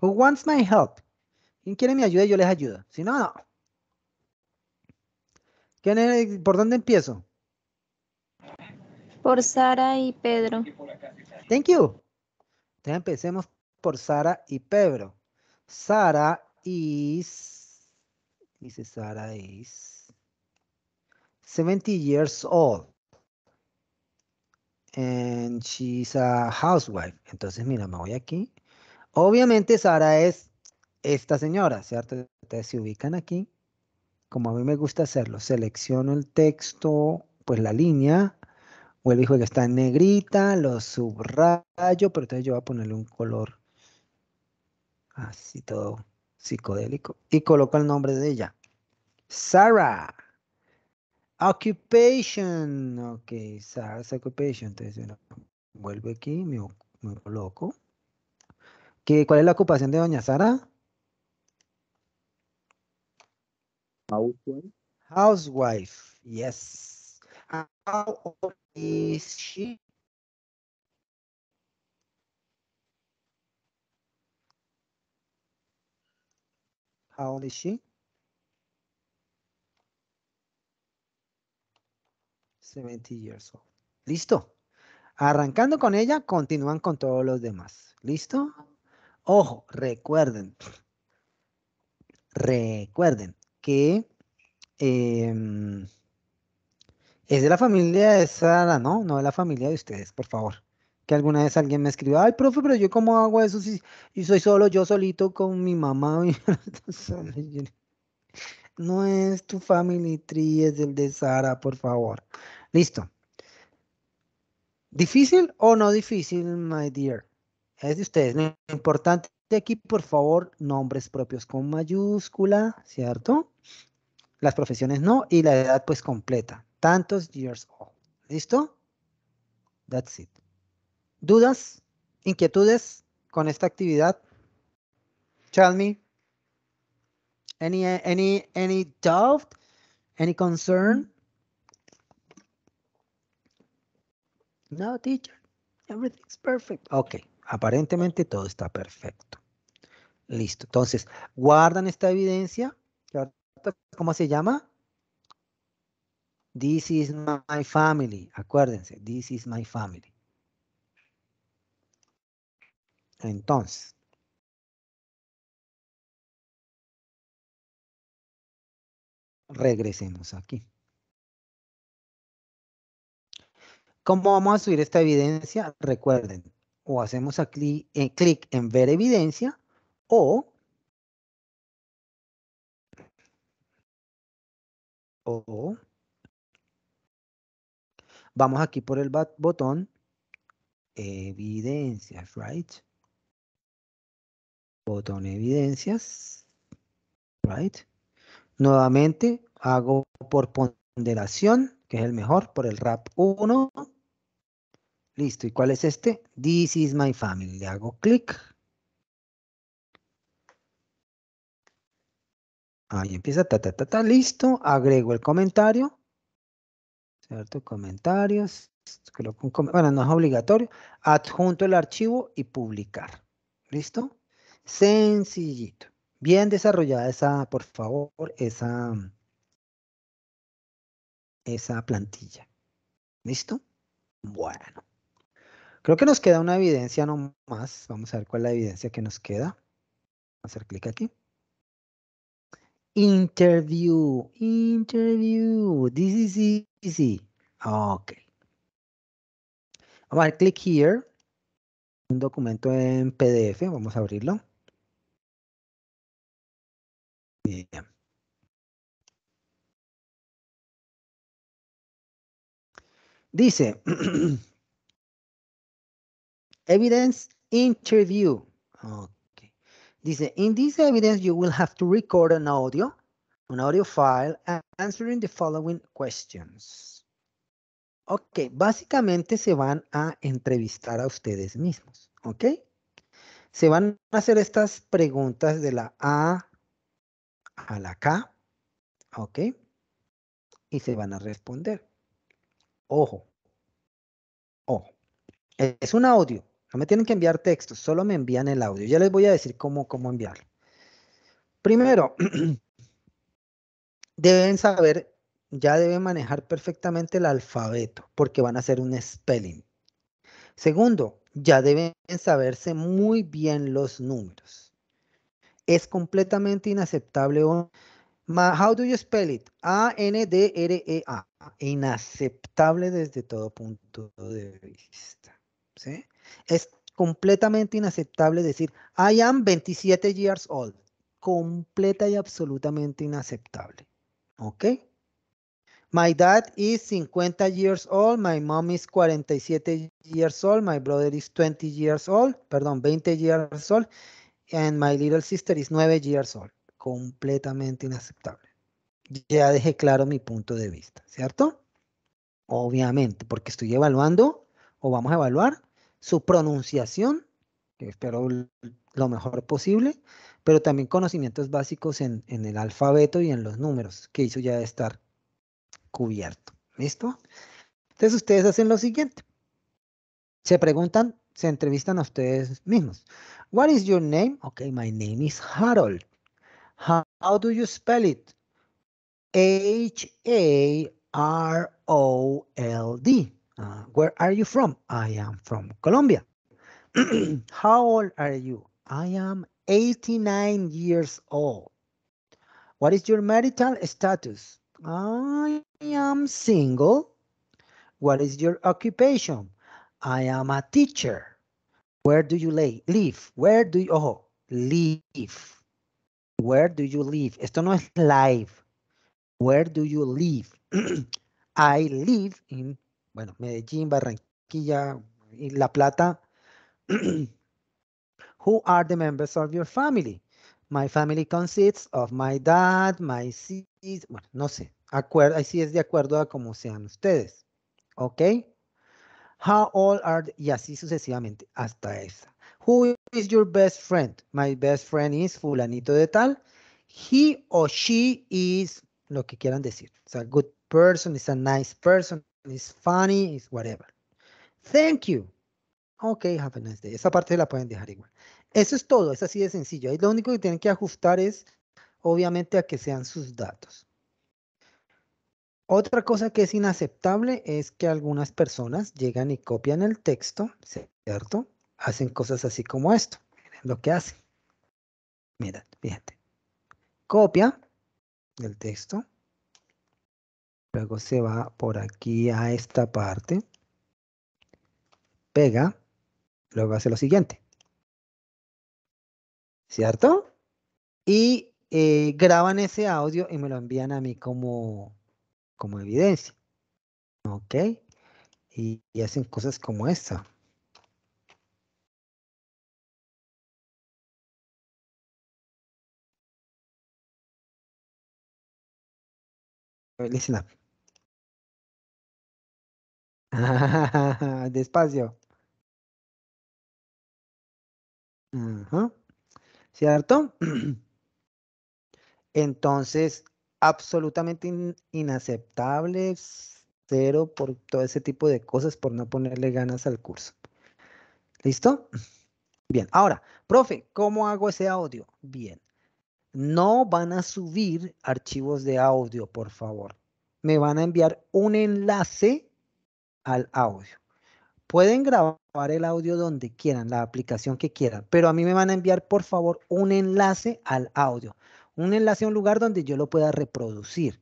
Who wants my help? ¿Quién quiere mi ayuda? Yo les ayudo. Si no, no. ¿Por dónde empiezo? Por Sara y Pedro. Thank you. Entonces empecemos por Sara y Pedro. Sara is Dice Sara is 70 years old. And she's a housewife. Entonces, mira, me voy aquí. Obviamente, Sara es esta señora, ¿cierto? Ustedes se ubican aquí. Como a mí me gusta hacerlo, selecciono el texto, pues la línea, o el hijo que está en negrita, lo subrayo, pero entonces yo voy a ponerle un color así todo psicodélico y coloca el nombre de ella. Sarah. Occupation. Ok, Sarah's occupation. Entonces, vuelvo aquí, me, coloco. ¿Qué, ¿Cuál es la ocupación de doña Sara? Housewife. Housewife, yes. How old is she? How old is 70 years old. Listo. Arrancando con ella, continúan con todos los demás. ¿Listo? Ojo, recuerden. Recuerden que em, es de la familia de Sara, ¿no? No de la familia de ustedes, por favor alguna vez alguien me escribió, ay, profe, pero yo cómo hago eso si, y soy solo, yo solito con mi mamá. no es tu family tree, es el de Sara, por favor. Listo. ¿Difícil o no difícil, my dear? Es de ustedes. Lo importante aquí, por favor, nombres propios con mayúscula, ¿cierto? Las profesiones no y la edad pues completa. Tantos years old. ¿Listo? That's it. ¿Dudas? ¿Inquietudes con esta actividad? Tell me. Any, any, any doubt? Any concern? No, teacher. Everything's perfect. Ok, aparentemente todo está perfecto. Listo. Entonces, guardan esta evidencia. ¿Cómo se llama? This is my family. Acuérdense, this is my family. Entonces, regresemos aquí. ¿Cómo vamos a subir esta evidencia? Recuerden, o hacemos eh, clic en ver evidencia o, vamos aquí por el botón evidencia, right? botón evidencias, right. Nuevamente hago por ponderación, que es el mejor, por el RAP 1. Listo, ¿y cuál es este? This is my family. Le hago clic. Ahí empieza, ta, listo. Agrego el comentario. ¿Cierto? Comentarios. Bueno, no es obligatorio. Adjunto el archivo y publicar. ¿Listo? sencillito. Bien desarrollada esa, por favor, esa, mm, esa plantilla. ¿Listo? Bueno. Creo que nos queda una evidencia nomás. Vamos a ver cuál es la evidencia que nos queda. Vamos a hacer clic aquí. Interview, interview. This is easy. Ok. Vamos a dar clic here. Un documento en PDF. Vamos a abrirlo. Eh, dice, evidence interview. Dice, in this evidence you will have to record an audio, an audio file answering the following questions. Ok, básicamente se van a entrevistar a ustedes mismos, ¿ok? Se van a hacer estas preguntas de la A a la K, ¿ok? Y se van a responder. Ojo, ojo. Es un audio, no me tienen que enviar texto, solo me envían el audio. Ya les voy a decir cómo, cómo enviarlo. Primero, deben saber, ya deben manejar perfectamente el alfabeto, porque van a hacer un spelling. Segundo, ya deben saberse muy bien los números es completamente inaceptable. How do you spell it? A-N-D-R-E-A. E inaceptable desde todo punto de vista. Es completamente inaceptable decir, I am 27 years old. Completa y absolutamente inaceptable. ¿Ok? My dad is 50 years old, my mom is 47 years old, my brother is 20 years old, perdón, 20 years old, and my little sister is 9 years old. Completamente inaceptable. Ya dejé claro mi punto de vista, ¿cierto? Obviamente, porque estoy evaluando o vamos a evaluar su pronunciación, que espero lo mejor posible, pero también conocimientos básicos en, en el alfabeto y en los números, que eso ya debe estar cubierto. ¿Listo? Entonces ustedes hacen lo siguiente. Se preguntan se entrevistan a ustedes mismos. What is your name? Okay, my name is Harold. How, how do you spell it? H-A-R-O-L-D. Uh, where are you from? I am from Colombia. how old are you? I am 89 years old. What is your marital status? I am single. What is your occupation? I am a teacher. Where do you live? Where do you, ojo, live? Where do you live? Esto no es live. Where do you live? I live in, bueno, Medellín, Barranquilla, La Plata. Who are the members of your family? My family consists of my dad, my sis, bueno, no sé. así es de acuerdo a cómo sean ustedes. ¿Ok? How old are Y así sucesivamente, hasta esa. Who is your best friend? My best friend is fulanito de tal. He or she is, lo que quieran decir. It's a good person, it's a nice person, it's funny, it's whatever. Thank you. Ok, have a nice day. Esa parte la pueden dejar igual. Eso es todo, es así de sencillo. lo único que tienen que ajustar es, obviamente, a que sean sus datos. Otra cosa que es inaceptable es que algunas personas llegan y copian el texto, ¿cierto? Hacen cosas así como esto. Miren lo que hacen. Mira, fíjate. Copia el texto. Luego se va por aquí a esta parte. Pega. Luego hace lo siguiente. ¿Cierto? Y eh, graban ese audio y me lo envían a mí como, como evidencia. ¿Ok? Y, hacen cosas como esta. Listen Despacio. ¿Cierto? Entonces, absolutamente inaceptable, cero por todo ese tipo de cosas, por no ponerle ganas al curso. ¿Listo? Bien, ahora, profe, ¿cómo hago ese audio? Bien, no van a subir archivos de audio, por favor. Me van a enviar un enlace al audio. Pueden grabar el audio donde quieran, la aplicación que quieran, pero a mí me van a enviar, por favor, un enlace al audio un enlace a un lugar donde yo lo pueda reproducir.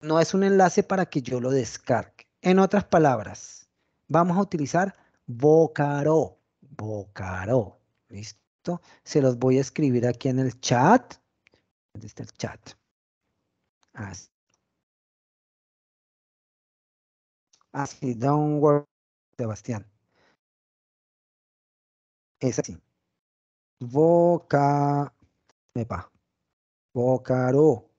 No es un enlace para que yo lo descargue. En otras palabras, vamos a utilizar Vocaro. Vocaro. ¿Listo? Se los voy a escribir aquí en el chat. ¿Dónde está el chat? Así. Así, downward, Sebastián. Es así. Vocaro. Epa. Bocaro.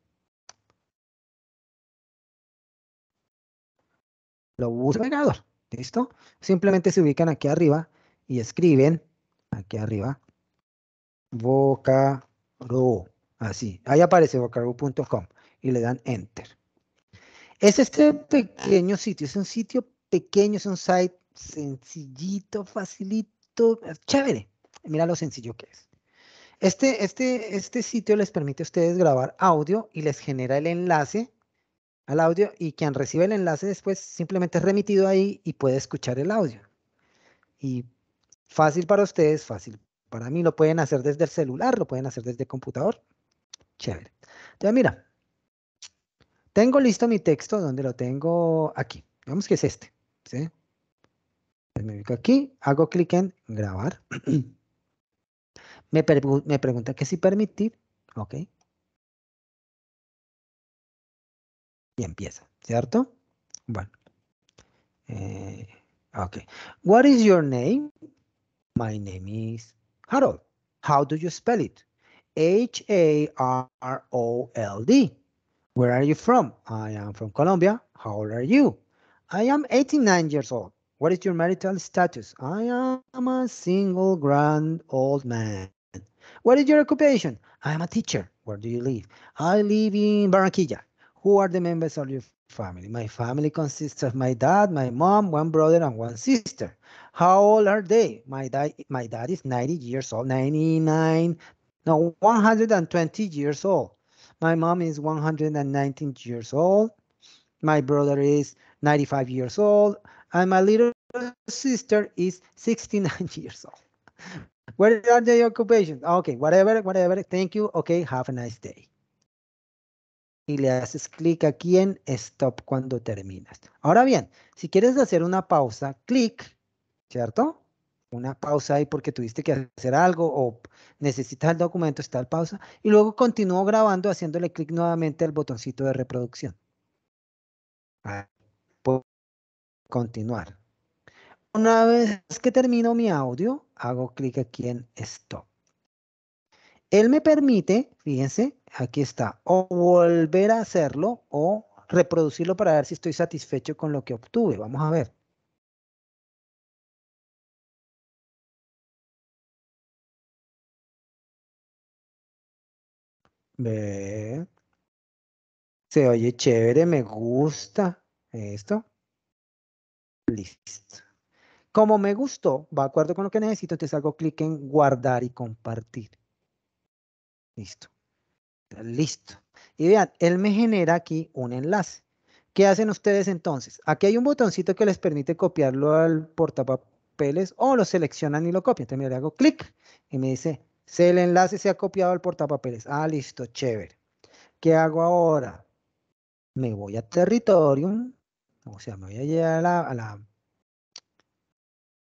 Lo busca. navegador. ¿Listo? Simplemente se ubican aquí arriba y escriben aquí arriba. Bocaro. Así. Ahí aparece bocaro.com y le dan enter. Es este pequeño sitio. Es un sitio pequeño, es un site sencillito, facilito, chévere. Mira lo sencillo que es. Este, este, este sitio les permite a ustedes grabar audio y les genera el enlace al audio y quien recibe el enlace después simplemente es remitido ahí y puede escuchar el audio. Y fácil para ustedes, fácil para mí. Lo pueden hacer desde el celular, lo pueden hacer desde el computador. Chévere. Entonces, mira, tengo listo mi texto donde lo tengo aquí. vemos que es este. Me ubico aquí, hago clic en grabar. Me, pregunta que si permitir, ¿ok? Y empieza, ¿cierto? Bueno. Eh, ok. What is your name? My name is Harold. How do you spell it? H-A-R-O-L-D. Where are you from? I am from Colombia. How old are you? I am 89 years old. What is your marital status? I am a single grand old man. What is your occupation? I'm a teacher. Where do you live? I live in Barranquilla. Who are the members of your family? My family consists of my dad, my mom, one brother, and one sister. How old are they? My dad, my dad is 90 years old, 99, no, 120 years old. My mom is 119 years old. My brother is 95 years old. And my little sister is 69 years old. Where are the occupations? Ah, ok, whatever, whatever. Thank you. Ok, have a nice day. Y le haces clic aquí en stop cuando terminas. Ahora bien, si quieres hacer una pausa, clic, ¿cierto? Una pausa ahí porque tuviste que hacer algo o necesitas el documento, está la pausa. Y luego continúo grabando haciéndole clic nuevamente al botoncito de reproducción. Puedo continuar. Una vez que termino mi audio, hago clic aquí en Stop. Él me permite, fíjense, aquí está, o volver a hacerlo o reproducirlo para ver si estoy satisfecho con lo que obtuve. Vamos a ver. Ve. Se oye chévere, me gusta esto. Listo. Como me gustó, va de acuerdo con lo que necesito, entonces hago clic en guardar y compartir. Listo. Listo. Y vean, él me genera aquí un enlace. ¿Qué hacen ustedes entonces? Aquí hay un botoncito que les permite copiarlo al portapapeles o lo seleccionan y lo copian. Entonces, le hago clic y me dice, si el enlace se ha copiado al portapapeles. Ah, listo, chévere. ¿Qué hago ahora? Me voy a Territorium, o sea, me voy a llegar a la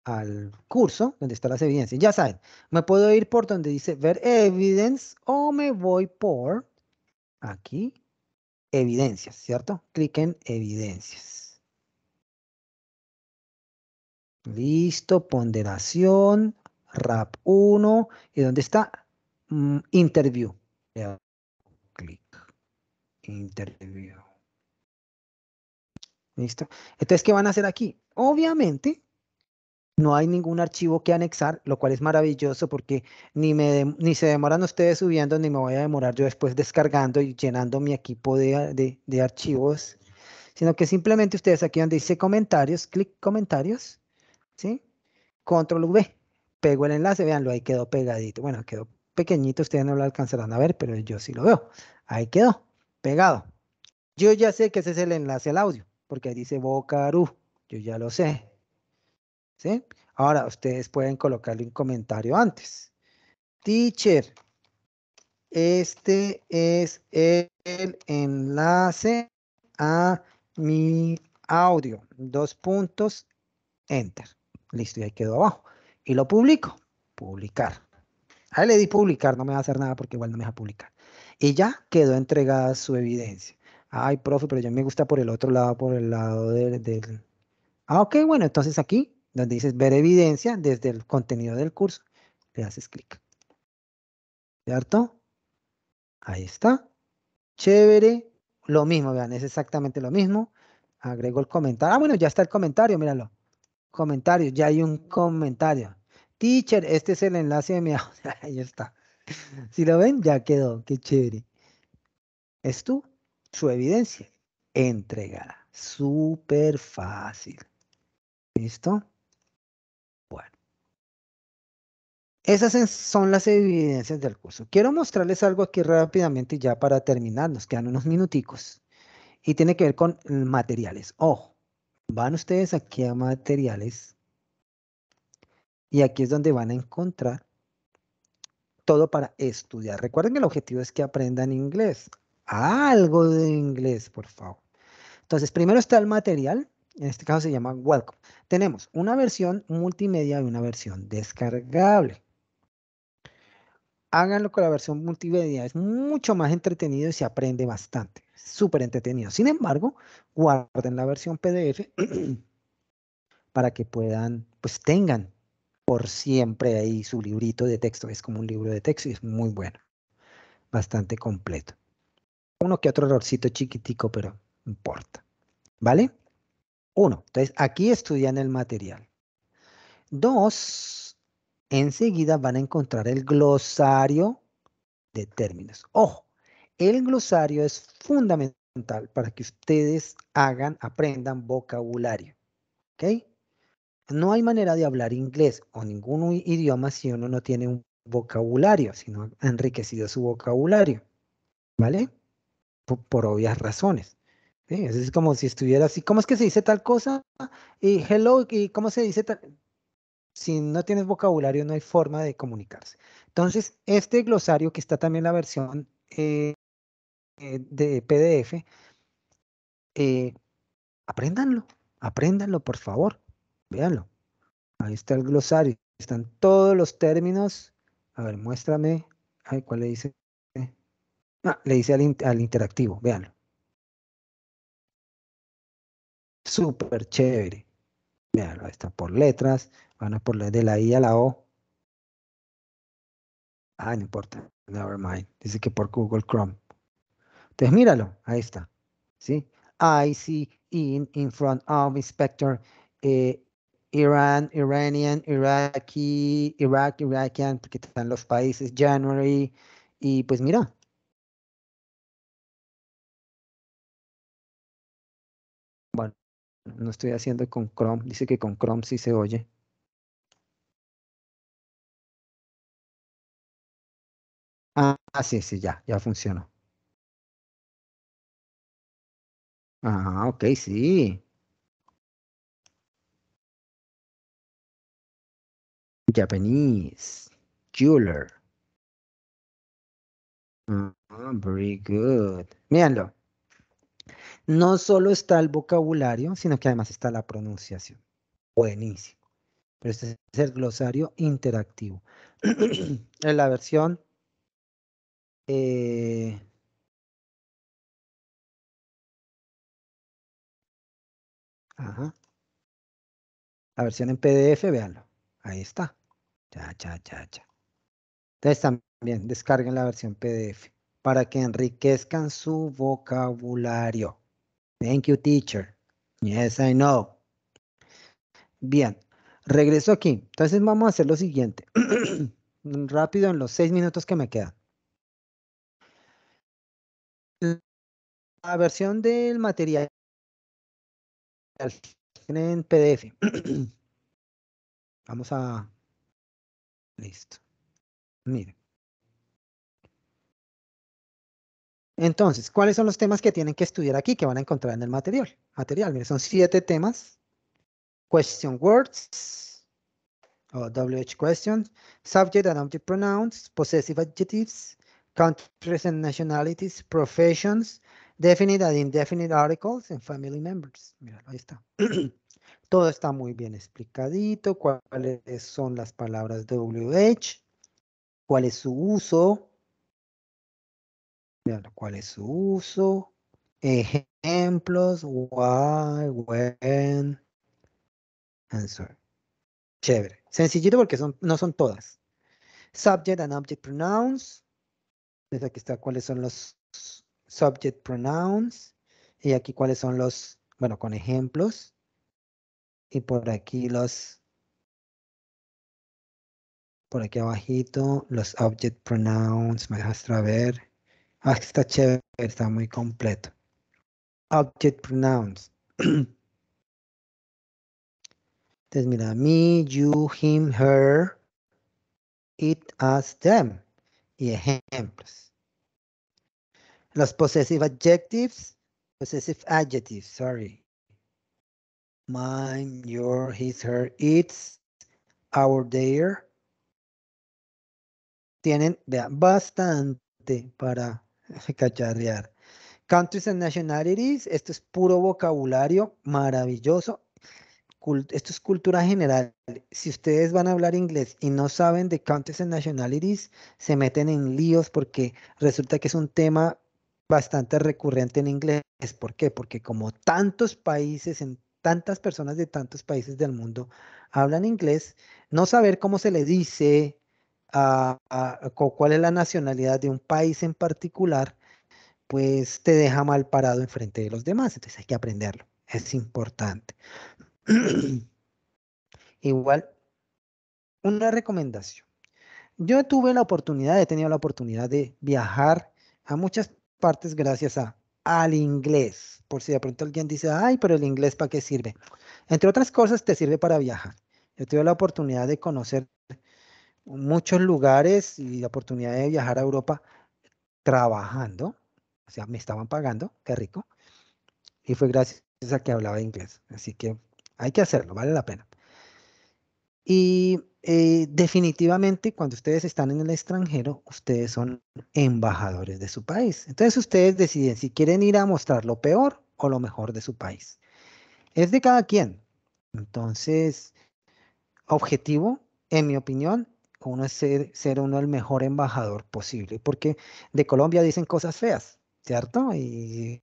al curso donde están las evidencias. Ya saben, me puedo ir por donde dice ver evidence o me voy por aquí evidencias, ¿cierto? Clic en evidencias. Listo, ponderación, RAP 1 y dónde está mm, interview. Clic. Interview. Listo. Entonces, ¿qué van a hacer aquí? Obviamente, no hay ningún archivo que anexar, lo cual es maravilloso porque ni, me ni se demoran ustedes subiendo, ni me voy a demorar yo después descargando y llenando mi equipo de, archivos, sino que simplemente ustedes aquí donde dice comentarios, clic comentarios, ¿sí? Control V, pego el enlace, veanlo, ahí quedó pegadito. Bueno, quedó pequeñito, ustedes no lo alcanzarán a ver, pero yo sí lo veo. Ahí quedó, pegado. Yo ya sé que ese es el enlace al audio, porque ahí dice Bocaru, yo ya lo sé, ¿sí? Ahora, ustedes pueden colocarle un comentario antes. Teacher, este es el enlace a mi audio. Dos puntos, enter. Listo, y ahí quedó abajo. Y lo publico. Publicar. Ahí le di publicar, no me va a hacer nada porque igual no me a publicar. Y ya quedó entregada su evidencia. Ay, profe, pero yo me gusta por el otro lado, por el lado del... del... Ah, ok, bueno, entonces aquí donde dices ver evidencia desde el contenido del curso, le haces clic. ¿Cierto? Ahí está. Chévere. Lo mismo, vean, es exactamente lo mismo. Agrego el comentario. Ah, bueno, ya está el comentario, míralo. Comentario, ya hay un comentario. Teacher, este es el enlace de mi audio. Ahí está. Si lo ven, ya quedó. Qué chévere. Es tú, su evidencia entregada. Súper fácil. ¿Listo? Esas son las evidencias del curso. Quiero mostrarles algo aquí rápidamente ya para terminar. Nos quedan unos minuticos. Y tiene que ver con materiales. Ojo, van ustedes aquí a materiales. Y aquí es donde van a encontrar todo para estudiar. Recuerden que el objetivo es que aprendan inglés. Algo de inglés, por favor. Entonces, primero está el material. En este caso se llama Welcome. Tenemos una versión multimedia y una versión descargable háganlo con la versión multimedia. Es mucho más entretenido y se aprende bastante. Súper entretenido. Sin embargo, guarden la versión PDF para que puedan, pues tengan por siempre ahí su librito de texto. Es como un libro de texto y es muy bueno. Bastante completo. Uno que otro errorcito chiquitico, pero importa. ¿Vale? Uno, entonces aquí estudian el material. Dos, enseguida van a encontrar el glosario de términos. Ojo, el glosario es fundamental para que ustedes hagan, aprendan vocabulario. ¿Ok? No hay manera de hablar inglés o ningún idioma si uno no tiene un vocabulario, si no ha enriquecido su vocabulario. ¿Vale? Por, obvias razones. Es como si estuviera así, ¿cómo es que se dice tal cosa? Y hello, ¿y cómo se dice tal? si no tienes vocabulario no hay forma de comunicarse. Entonces, este glosario, que está también en la versión eh, eh, de PDF, eh, apréndanlo, apréndanlo, por favor, véanlo. Ahí está el glosario, están todos los términos. A ver, muéstrame, Ay, ¿cuál le dice? Ah, le dice al, al interactivo, véanlo. Súper chévere. Míralo, está por letras. Van a por de la I a la O. Ah, no importa. Never mind. Dice que por Google Chrome. Entonces míralo. Ahí está. ¿Sí? I see in, in front of inspector. Eh, Iran, Iranian, Iraqi, Iraq, Iraqian, porque están los países, January, y pues mira, no estoy haciendo con Chrome. Dice que con Chrome sí se oye. Ah, ah, sí, sí, ya, ya funcionó. Ah, ok, sí. Japanese. Jeweler. Ah, very good. Míralo no solo está el vocabulario, sino que además está la pronunciación. Buenísimo. Pero este es el glosario interactivo. en la versión eh, ajá. La versión en PDF, véanlo. Ahí está. Cha, cha, cha, cha. Entonces también descarguen la versión PDF para que enriquezcan su vocabulario. Thank you, teacher. Yes, I know. Bien, regreso aquí. Entonces vamos a hacer lo siguiente. Rápido en los seis minutos que me quedan. La versión del material en PDF. vamos a... Listo. Miren. Entonces, ¿cuáles son los temas que tienen que estudiar aquí, que van a encontrar en el material? Material, mira, son siete temas. Question words, o WH questions, subject and object pronouns, possessive adjectives, countries and nationalities, professions, definite and indefinite articles, and family members. Mira, ahí está. Todo está muy bien explicadito, cuáles son las palabras WH, cuál es su uso, cuál es su uso, ejemplos, why, when, answer. Chévere. Sencillito porque son, no son todas. Subject and object pronouns. desde aquí está cuáles son los subject pronouns. Y aquí cuáles son los, bueno, con ejemplos. Y por aquí los, por aquí abajito, los object pronouns. Me dejas ver. Ah, está chévere, está muy completo. Object pronouns. Entonces, mira, me, you, him, her, it, us, them. Y ejemplos. Los possessive adjectives. Possessive adjectives, sorry. Mine, your, his, her, its, our, their. Tienen bastante para Cacharrear. Countries and Nationalities, esto es puro vocabulario maravilloso. esto es cultura general. Si ustedes van a hablar inglés y no saben de Countries and Nationalities, se meten en líos porque resulta que es un tema bastante recurrente en inglés. ¿Por qué? Porque como tantos países, en tantas personas de tantos países del mundo hablan inglés, no saber cómo se le dice, a, cuál es la nacionalidad de un país en particular, pues te deja mal parado enfrente de los demás. Entonces hay que aprenderlo. Es importante. Igual, una recomendación. Yo tuve la oportunidad, he tenido la oportunidad de viajar a muchas partes gracias a al inglés. Por si de pronto alguien dice, ay, pero el inglés para qué sirve. Entre otras cosas, te sirve para viajar. Yo tuve la oportunidad de conocer muchos lugares y la oportunidad de viajar a Europa trabajando, o sea, me estaban pagando, qué rico, y fue gracias a que hablaba inglés, así que hay que hacerlo, vale la pena. Y eh, definitivamente cuando ustedes están en el extranjero, ustedes son embajadores de su país. Entonces ustedes deciden si quieren ir a mostrar lo peor o lo mejor de su país. Es de cada quien. Entonces, objetivo, en mi opinión, uno es ser, uno el mejor embajador posible, porque de Colombia dicen cosas feas, ¿cierto? Y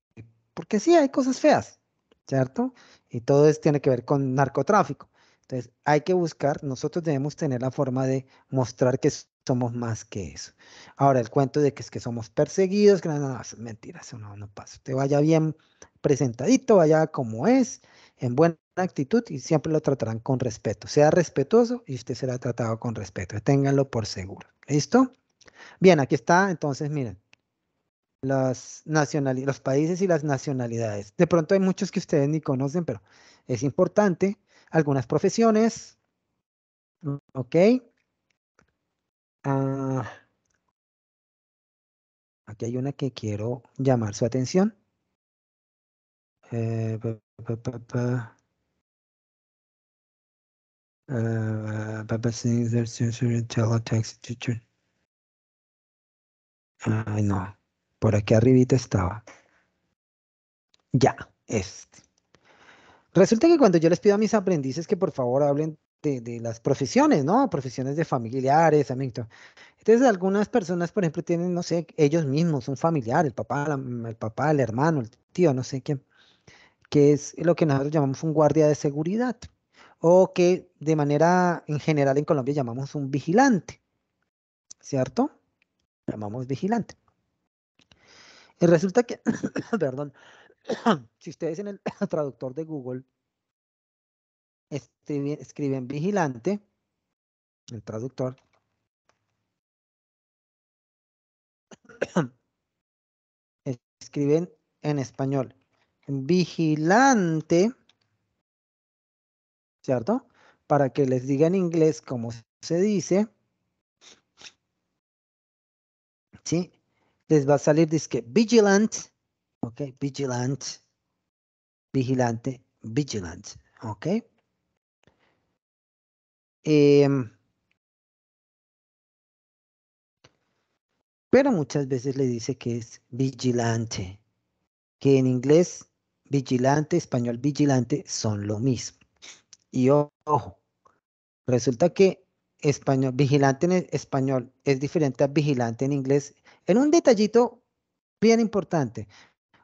porque sí hay cosas feas, ¿cierto? Y todo es, tiene que ver con narcotráfico. Entonces hay que buscar, nosotros debemos tener la forma de mostrar que somos más que eso. Ahora, el cuento de que es que somos perseguidos, que no, no, no mentira, no pasa. Te vaya bien presentadito, vaya como es, en buena actitud y siempre lo tratarán con respeto. Sea respetuoso y usted será tratado con respeto. Ténganlo por seguro. ¿Listo? Bien, aquí está. Entonces, miren, las los países y las nacionalidades. De pronto hay muchos que ustedes ni conocen, pero es importante. Algunas profesiones. Ok. Ah. aquí hay una que quiero llamar su atención. Eh, Uh, Ay, no. Por aquí arribita estaba. Ya, este. Resulta que cuando yo les pido a mis aprendices que por favor hablen de, de las profesiones, ¿no? Profesiones de familiares, amigos. Entonces, algunas personas, por ejemplo, tienen, no sé, ellos mismos, un familiar, el papá, el papá, el hermano, el tío, no sé quién que es lo que nosotros llamamos un guardia de seguridad o que de manera en general en Colombia llamamos un vigilante, ¿cierto? Llamamos vigilante. Y resulta que, perdón, si ustedes en el traductor de Google escriben, escriben vigilante, el traductor, escriben en español vigilante, ¿cierto? Para que les diga en inglés cómo se dice. ¿Sí? Les va a salir, dice Vigilante, ¿ok? Vigilante, vigilante, Vigilante, ¿ok? Em, pero muchas veces le dice que es vigilante, que en inglés vigilante, español vigilante, son lo mismo. Y ojo, resulta que español, vigilante en español es diferente a vigilante en inglés. En un detallito bien importante,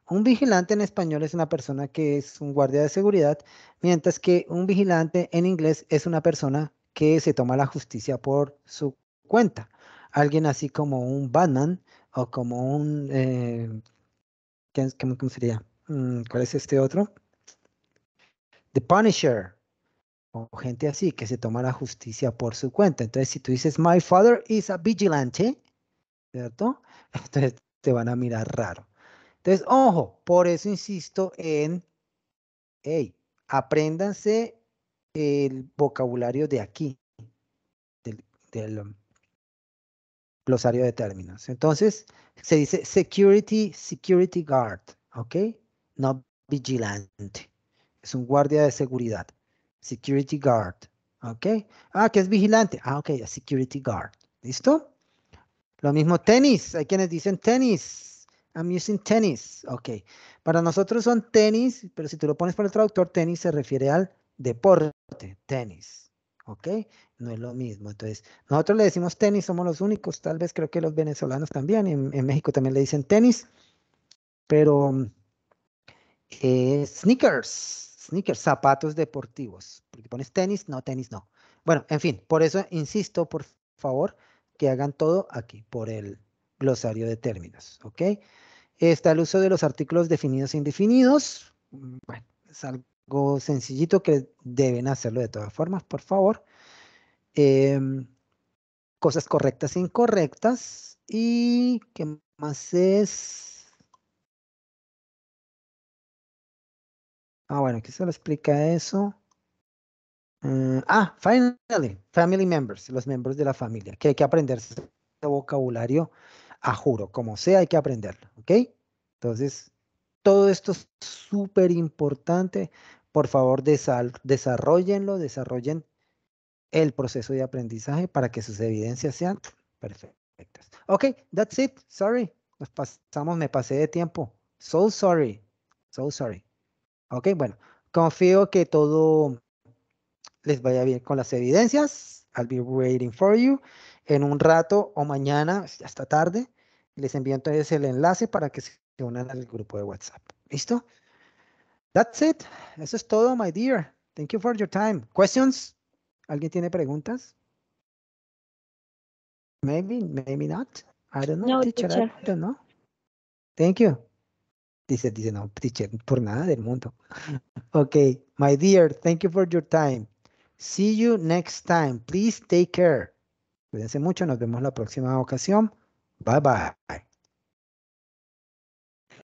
un vigilante en español es una persona que es un guardia de seguridad, mientras que un vigilante en inglés es una persona que se toma la justicia por su cuenta. Alguien así como un Batman o como un... Eh, cómo sería? Mm, ¿Cuál es este otro? The Punisher. O gente así que se toma la justicia por su cuenta. Entonces, si tú dices, My father is a vigilante, ¿cierto? Entonces te van a mirar raro. Entonces, ojo, por eso insisto en, hey, apréndanse el vocabulario de aquí, del, del um, glosario de términos. Entonces, se dice security, security guard, ¿ok? no vigilante. Es un guardia de seguridad. Security guard. ¿Ok? Ah, que es vigilante. Ah, ok, security guard. ¿Listo? Lo mismo tenis. Hay quienes dicen tenis. I'm using tenis. Ok. Para nosotros son tenis, pero si tú lo pones por el traductor, tenis se refiere al deporte, tenis. ¿Ok? No es lo mismo. Entonces, nosotros le decimos tenis, somos los únicos. Tal vez creo que los venezolanos también. En, en México también le dicen tenis. Pero eh, sneakers, sneakers, zapatos deportivos. Porque pones tenis, no, tenis no. Bueno, en fin, por eso insisto, por favor, que hagan todo aquí por el glosario de términos, ¿ok? Está el uso de los artículos definidos e indefinidos. Mm, bueno, es algo sencillito que deben hacerlo de todas formas, por favor. Em, cosas correctas e incorrectas. ¿Y qué más es? Ah, bueno, aquí se lo explica eso. Mm, ah, finally, family members, los miembros de la familia, que hay que aprender su este vocabulario a juro, como sea, hay que aprenderlo, ¿ok? Entonces, todo esto es súper importante. Por favor, desarrollenlo, desarrollen el proceso de aprendizaje para que sus evidencias sean perfectas. Ok, that's it. Sorry. Nos pasamos, me pasé de tiempo. So sorry. So sorry. Ok, bueno, confío que todo les vaya bien con las evidencias. I'll be waiting for you. En un rato o mañana, hasta tarde, les envío entonces el enlace para que se unan al grupo de WhatsApp. ¿Listo? That's it. Eso es todo, my dear. Thank you for your time. Questions? ¿Alguien tiene preguntas? Maybe, maybe not. I don't know, no, I don't know. Thank you. Dice, dice, no, teacher, por nada del mundo. Ok, my dear, thank you for your time. See you next time. Please take care. Cuídense mucho, nos vemos la próxima ocasión. Bye bye.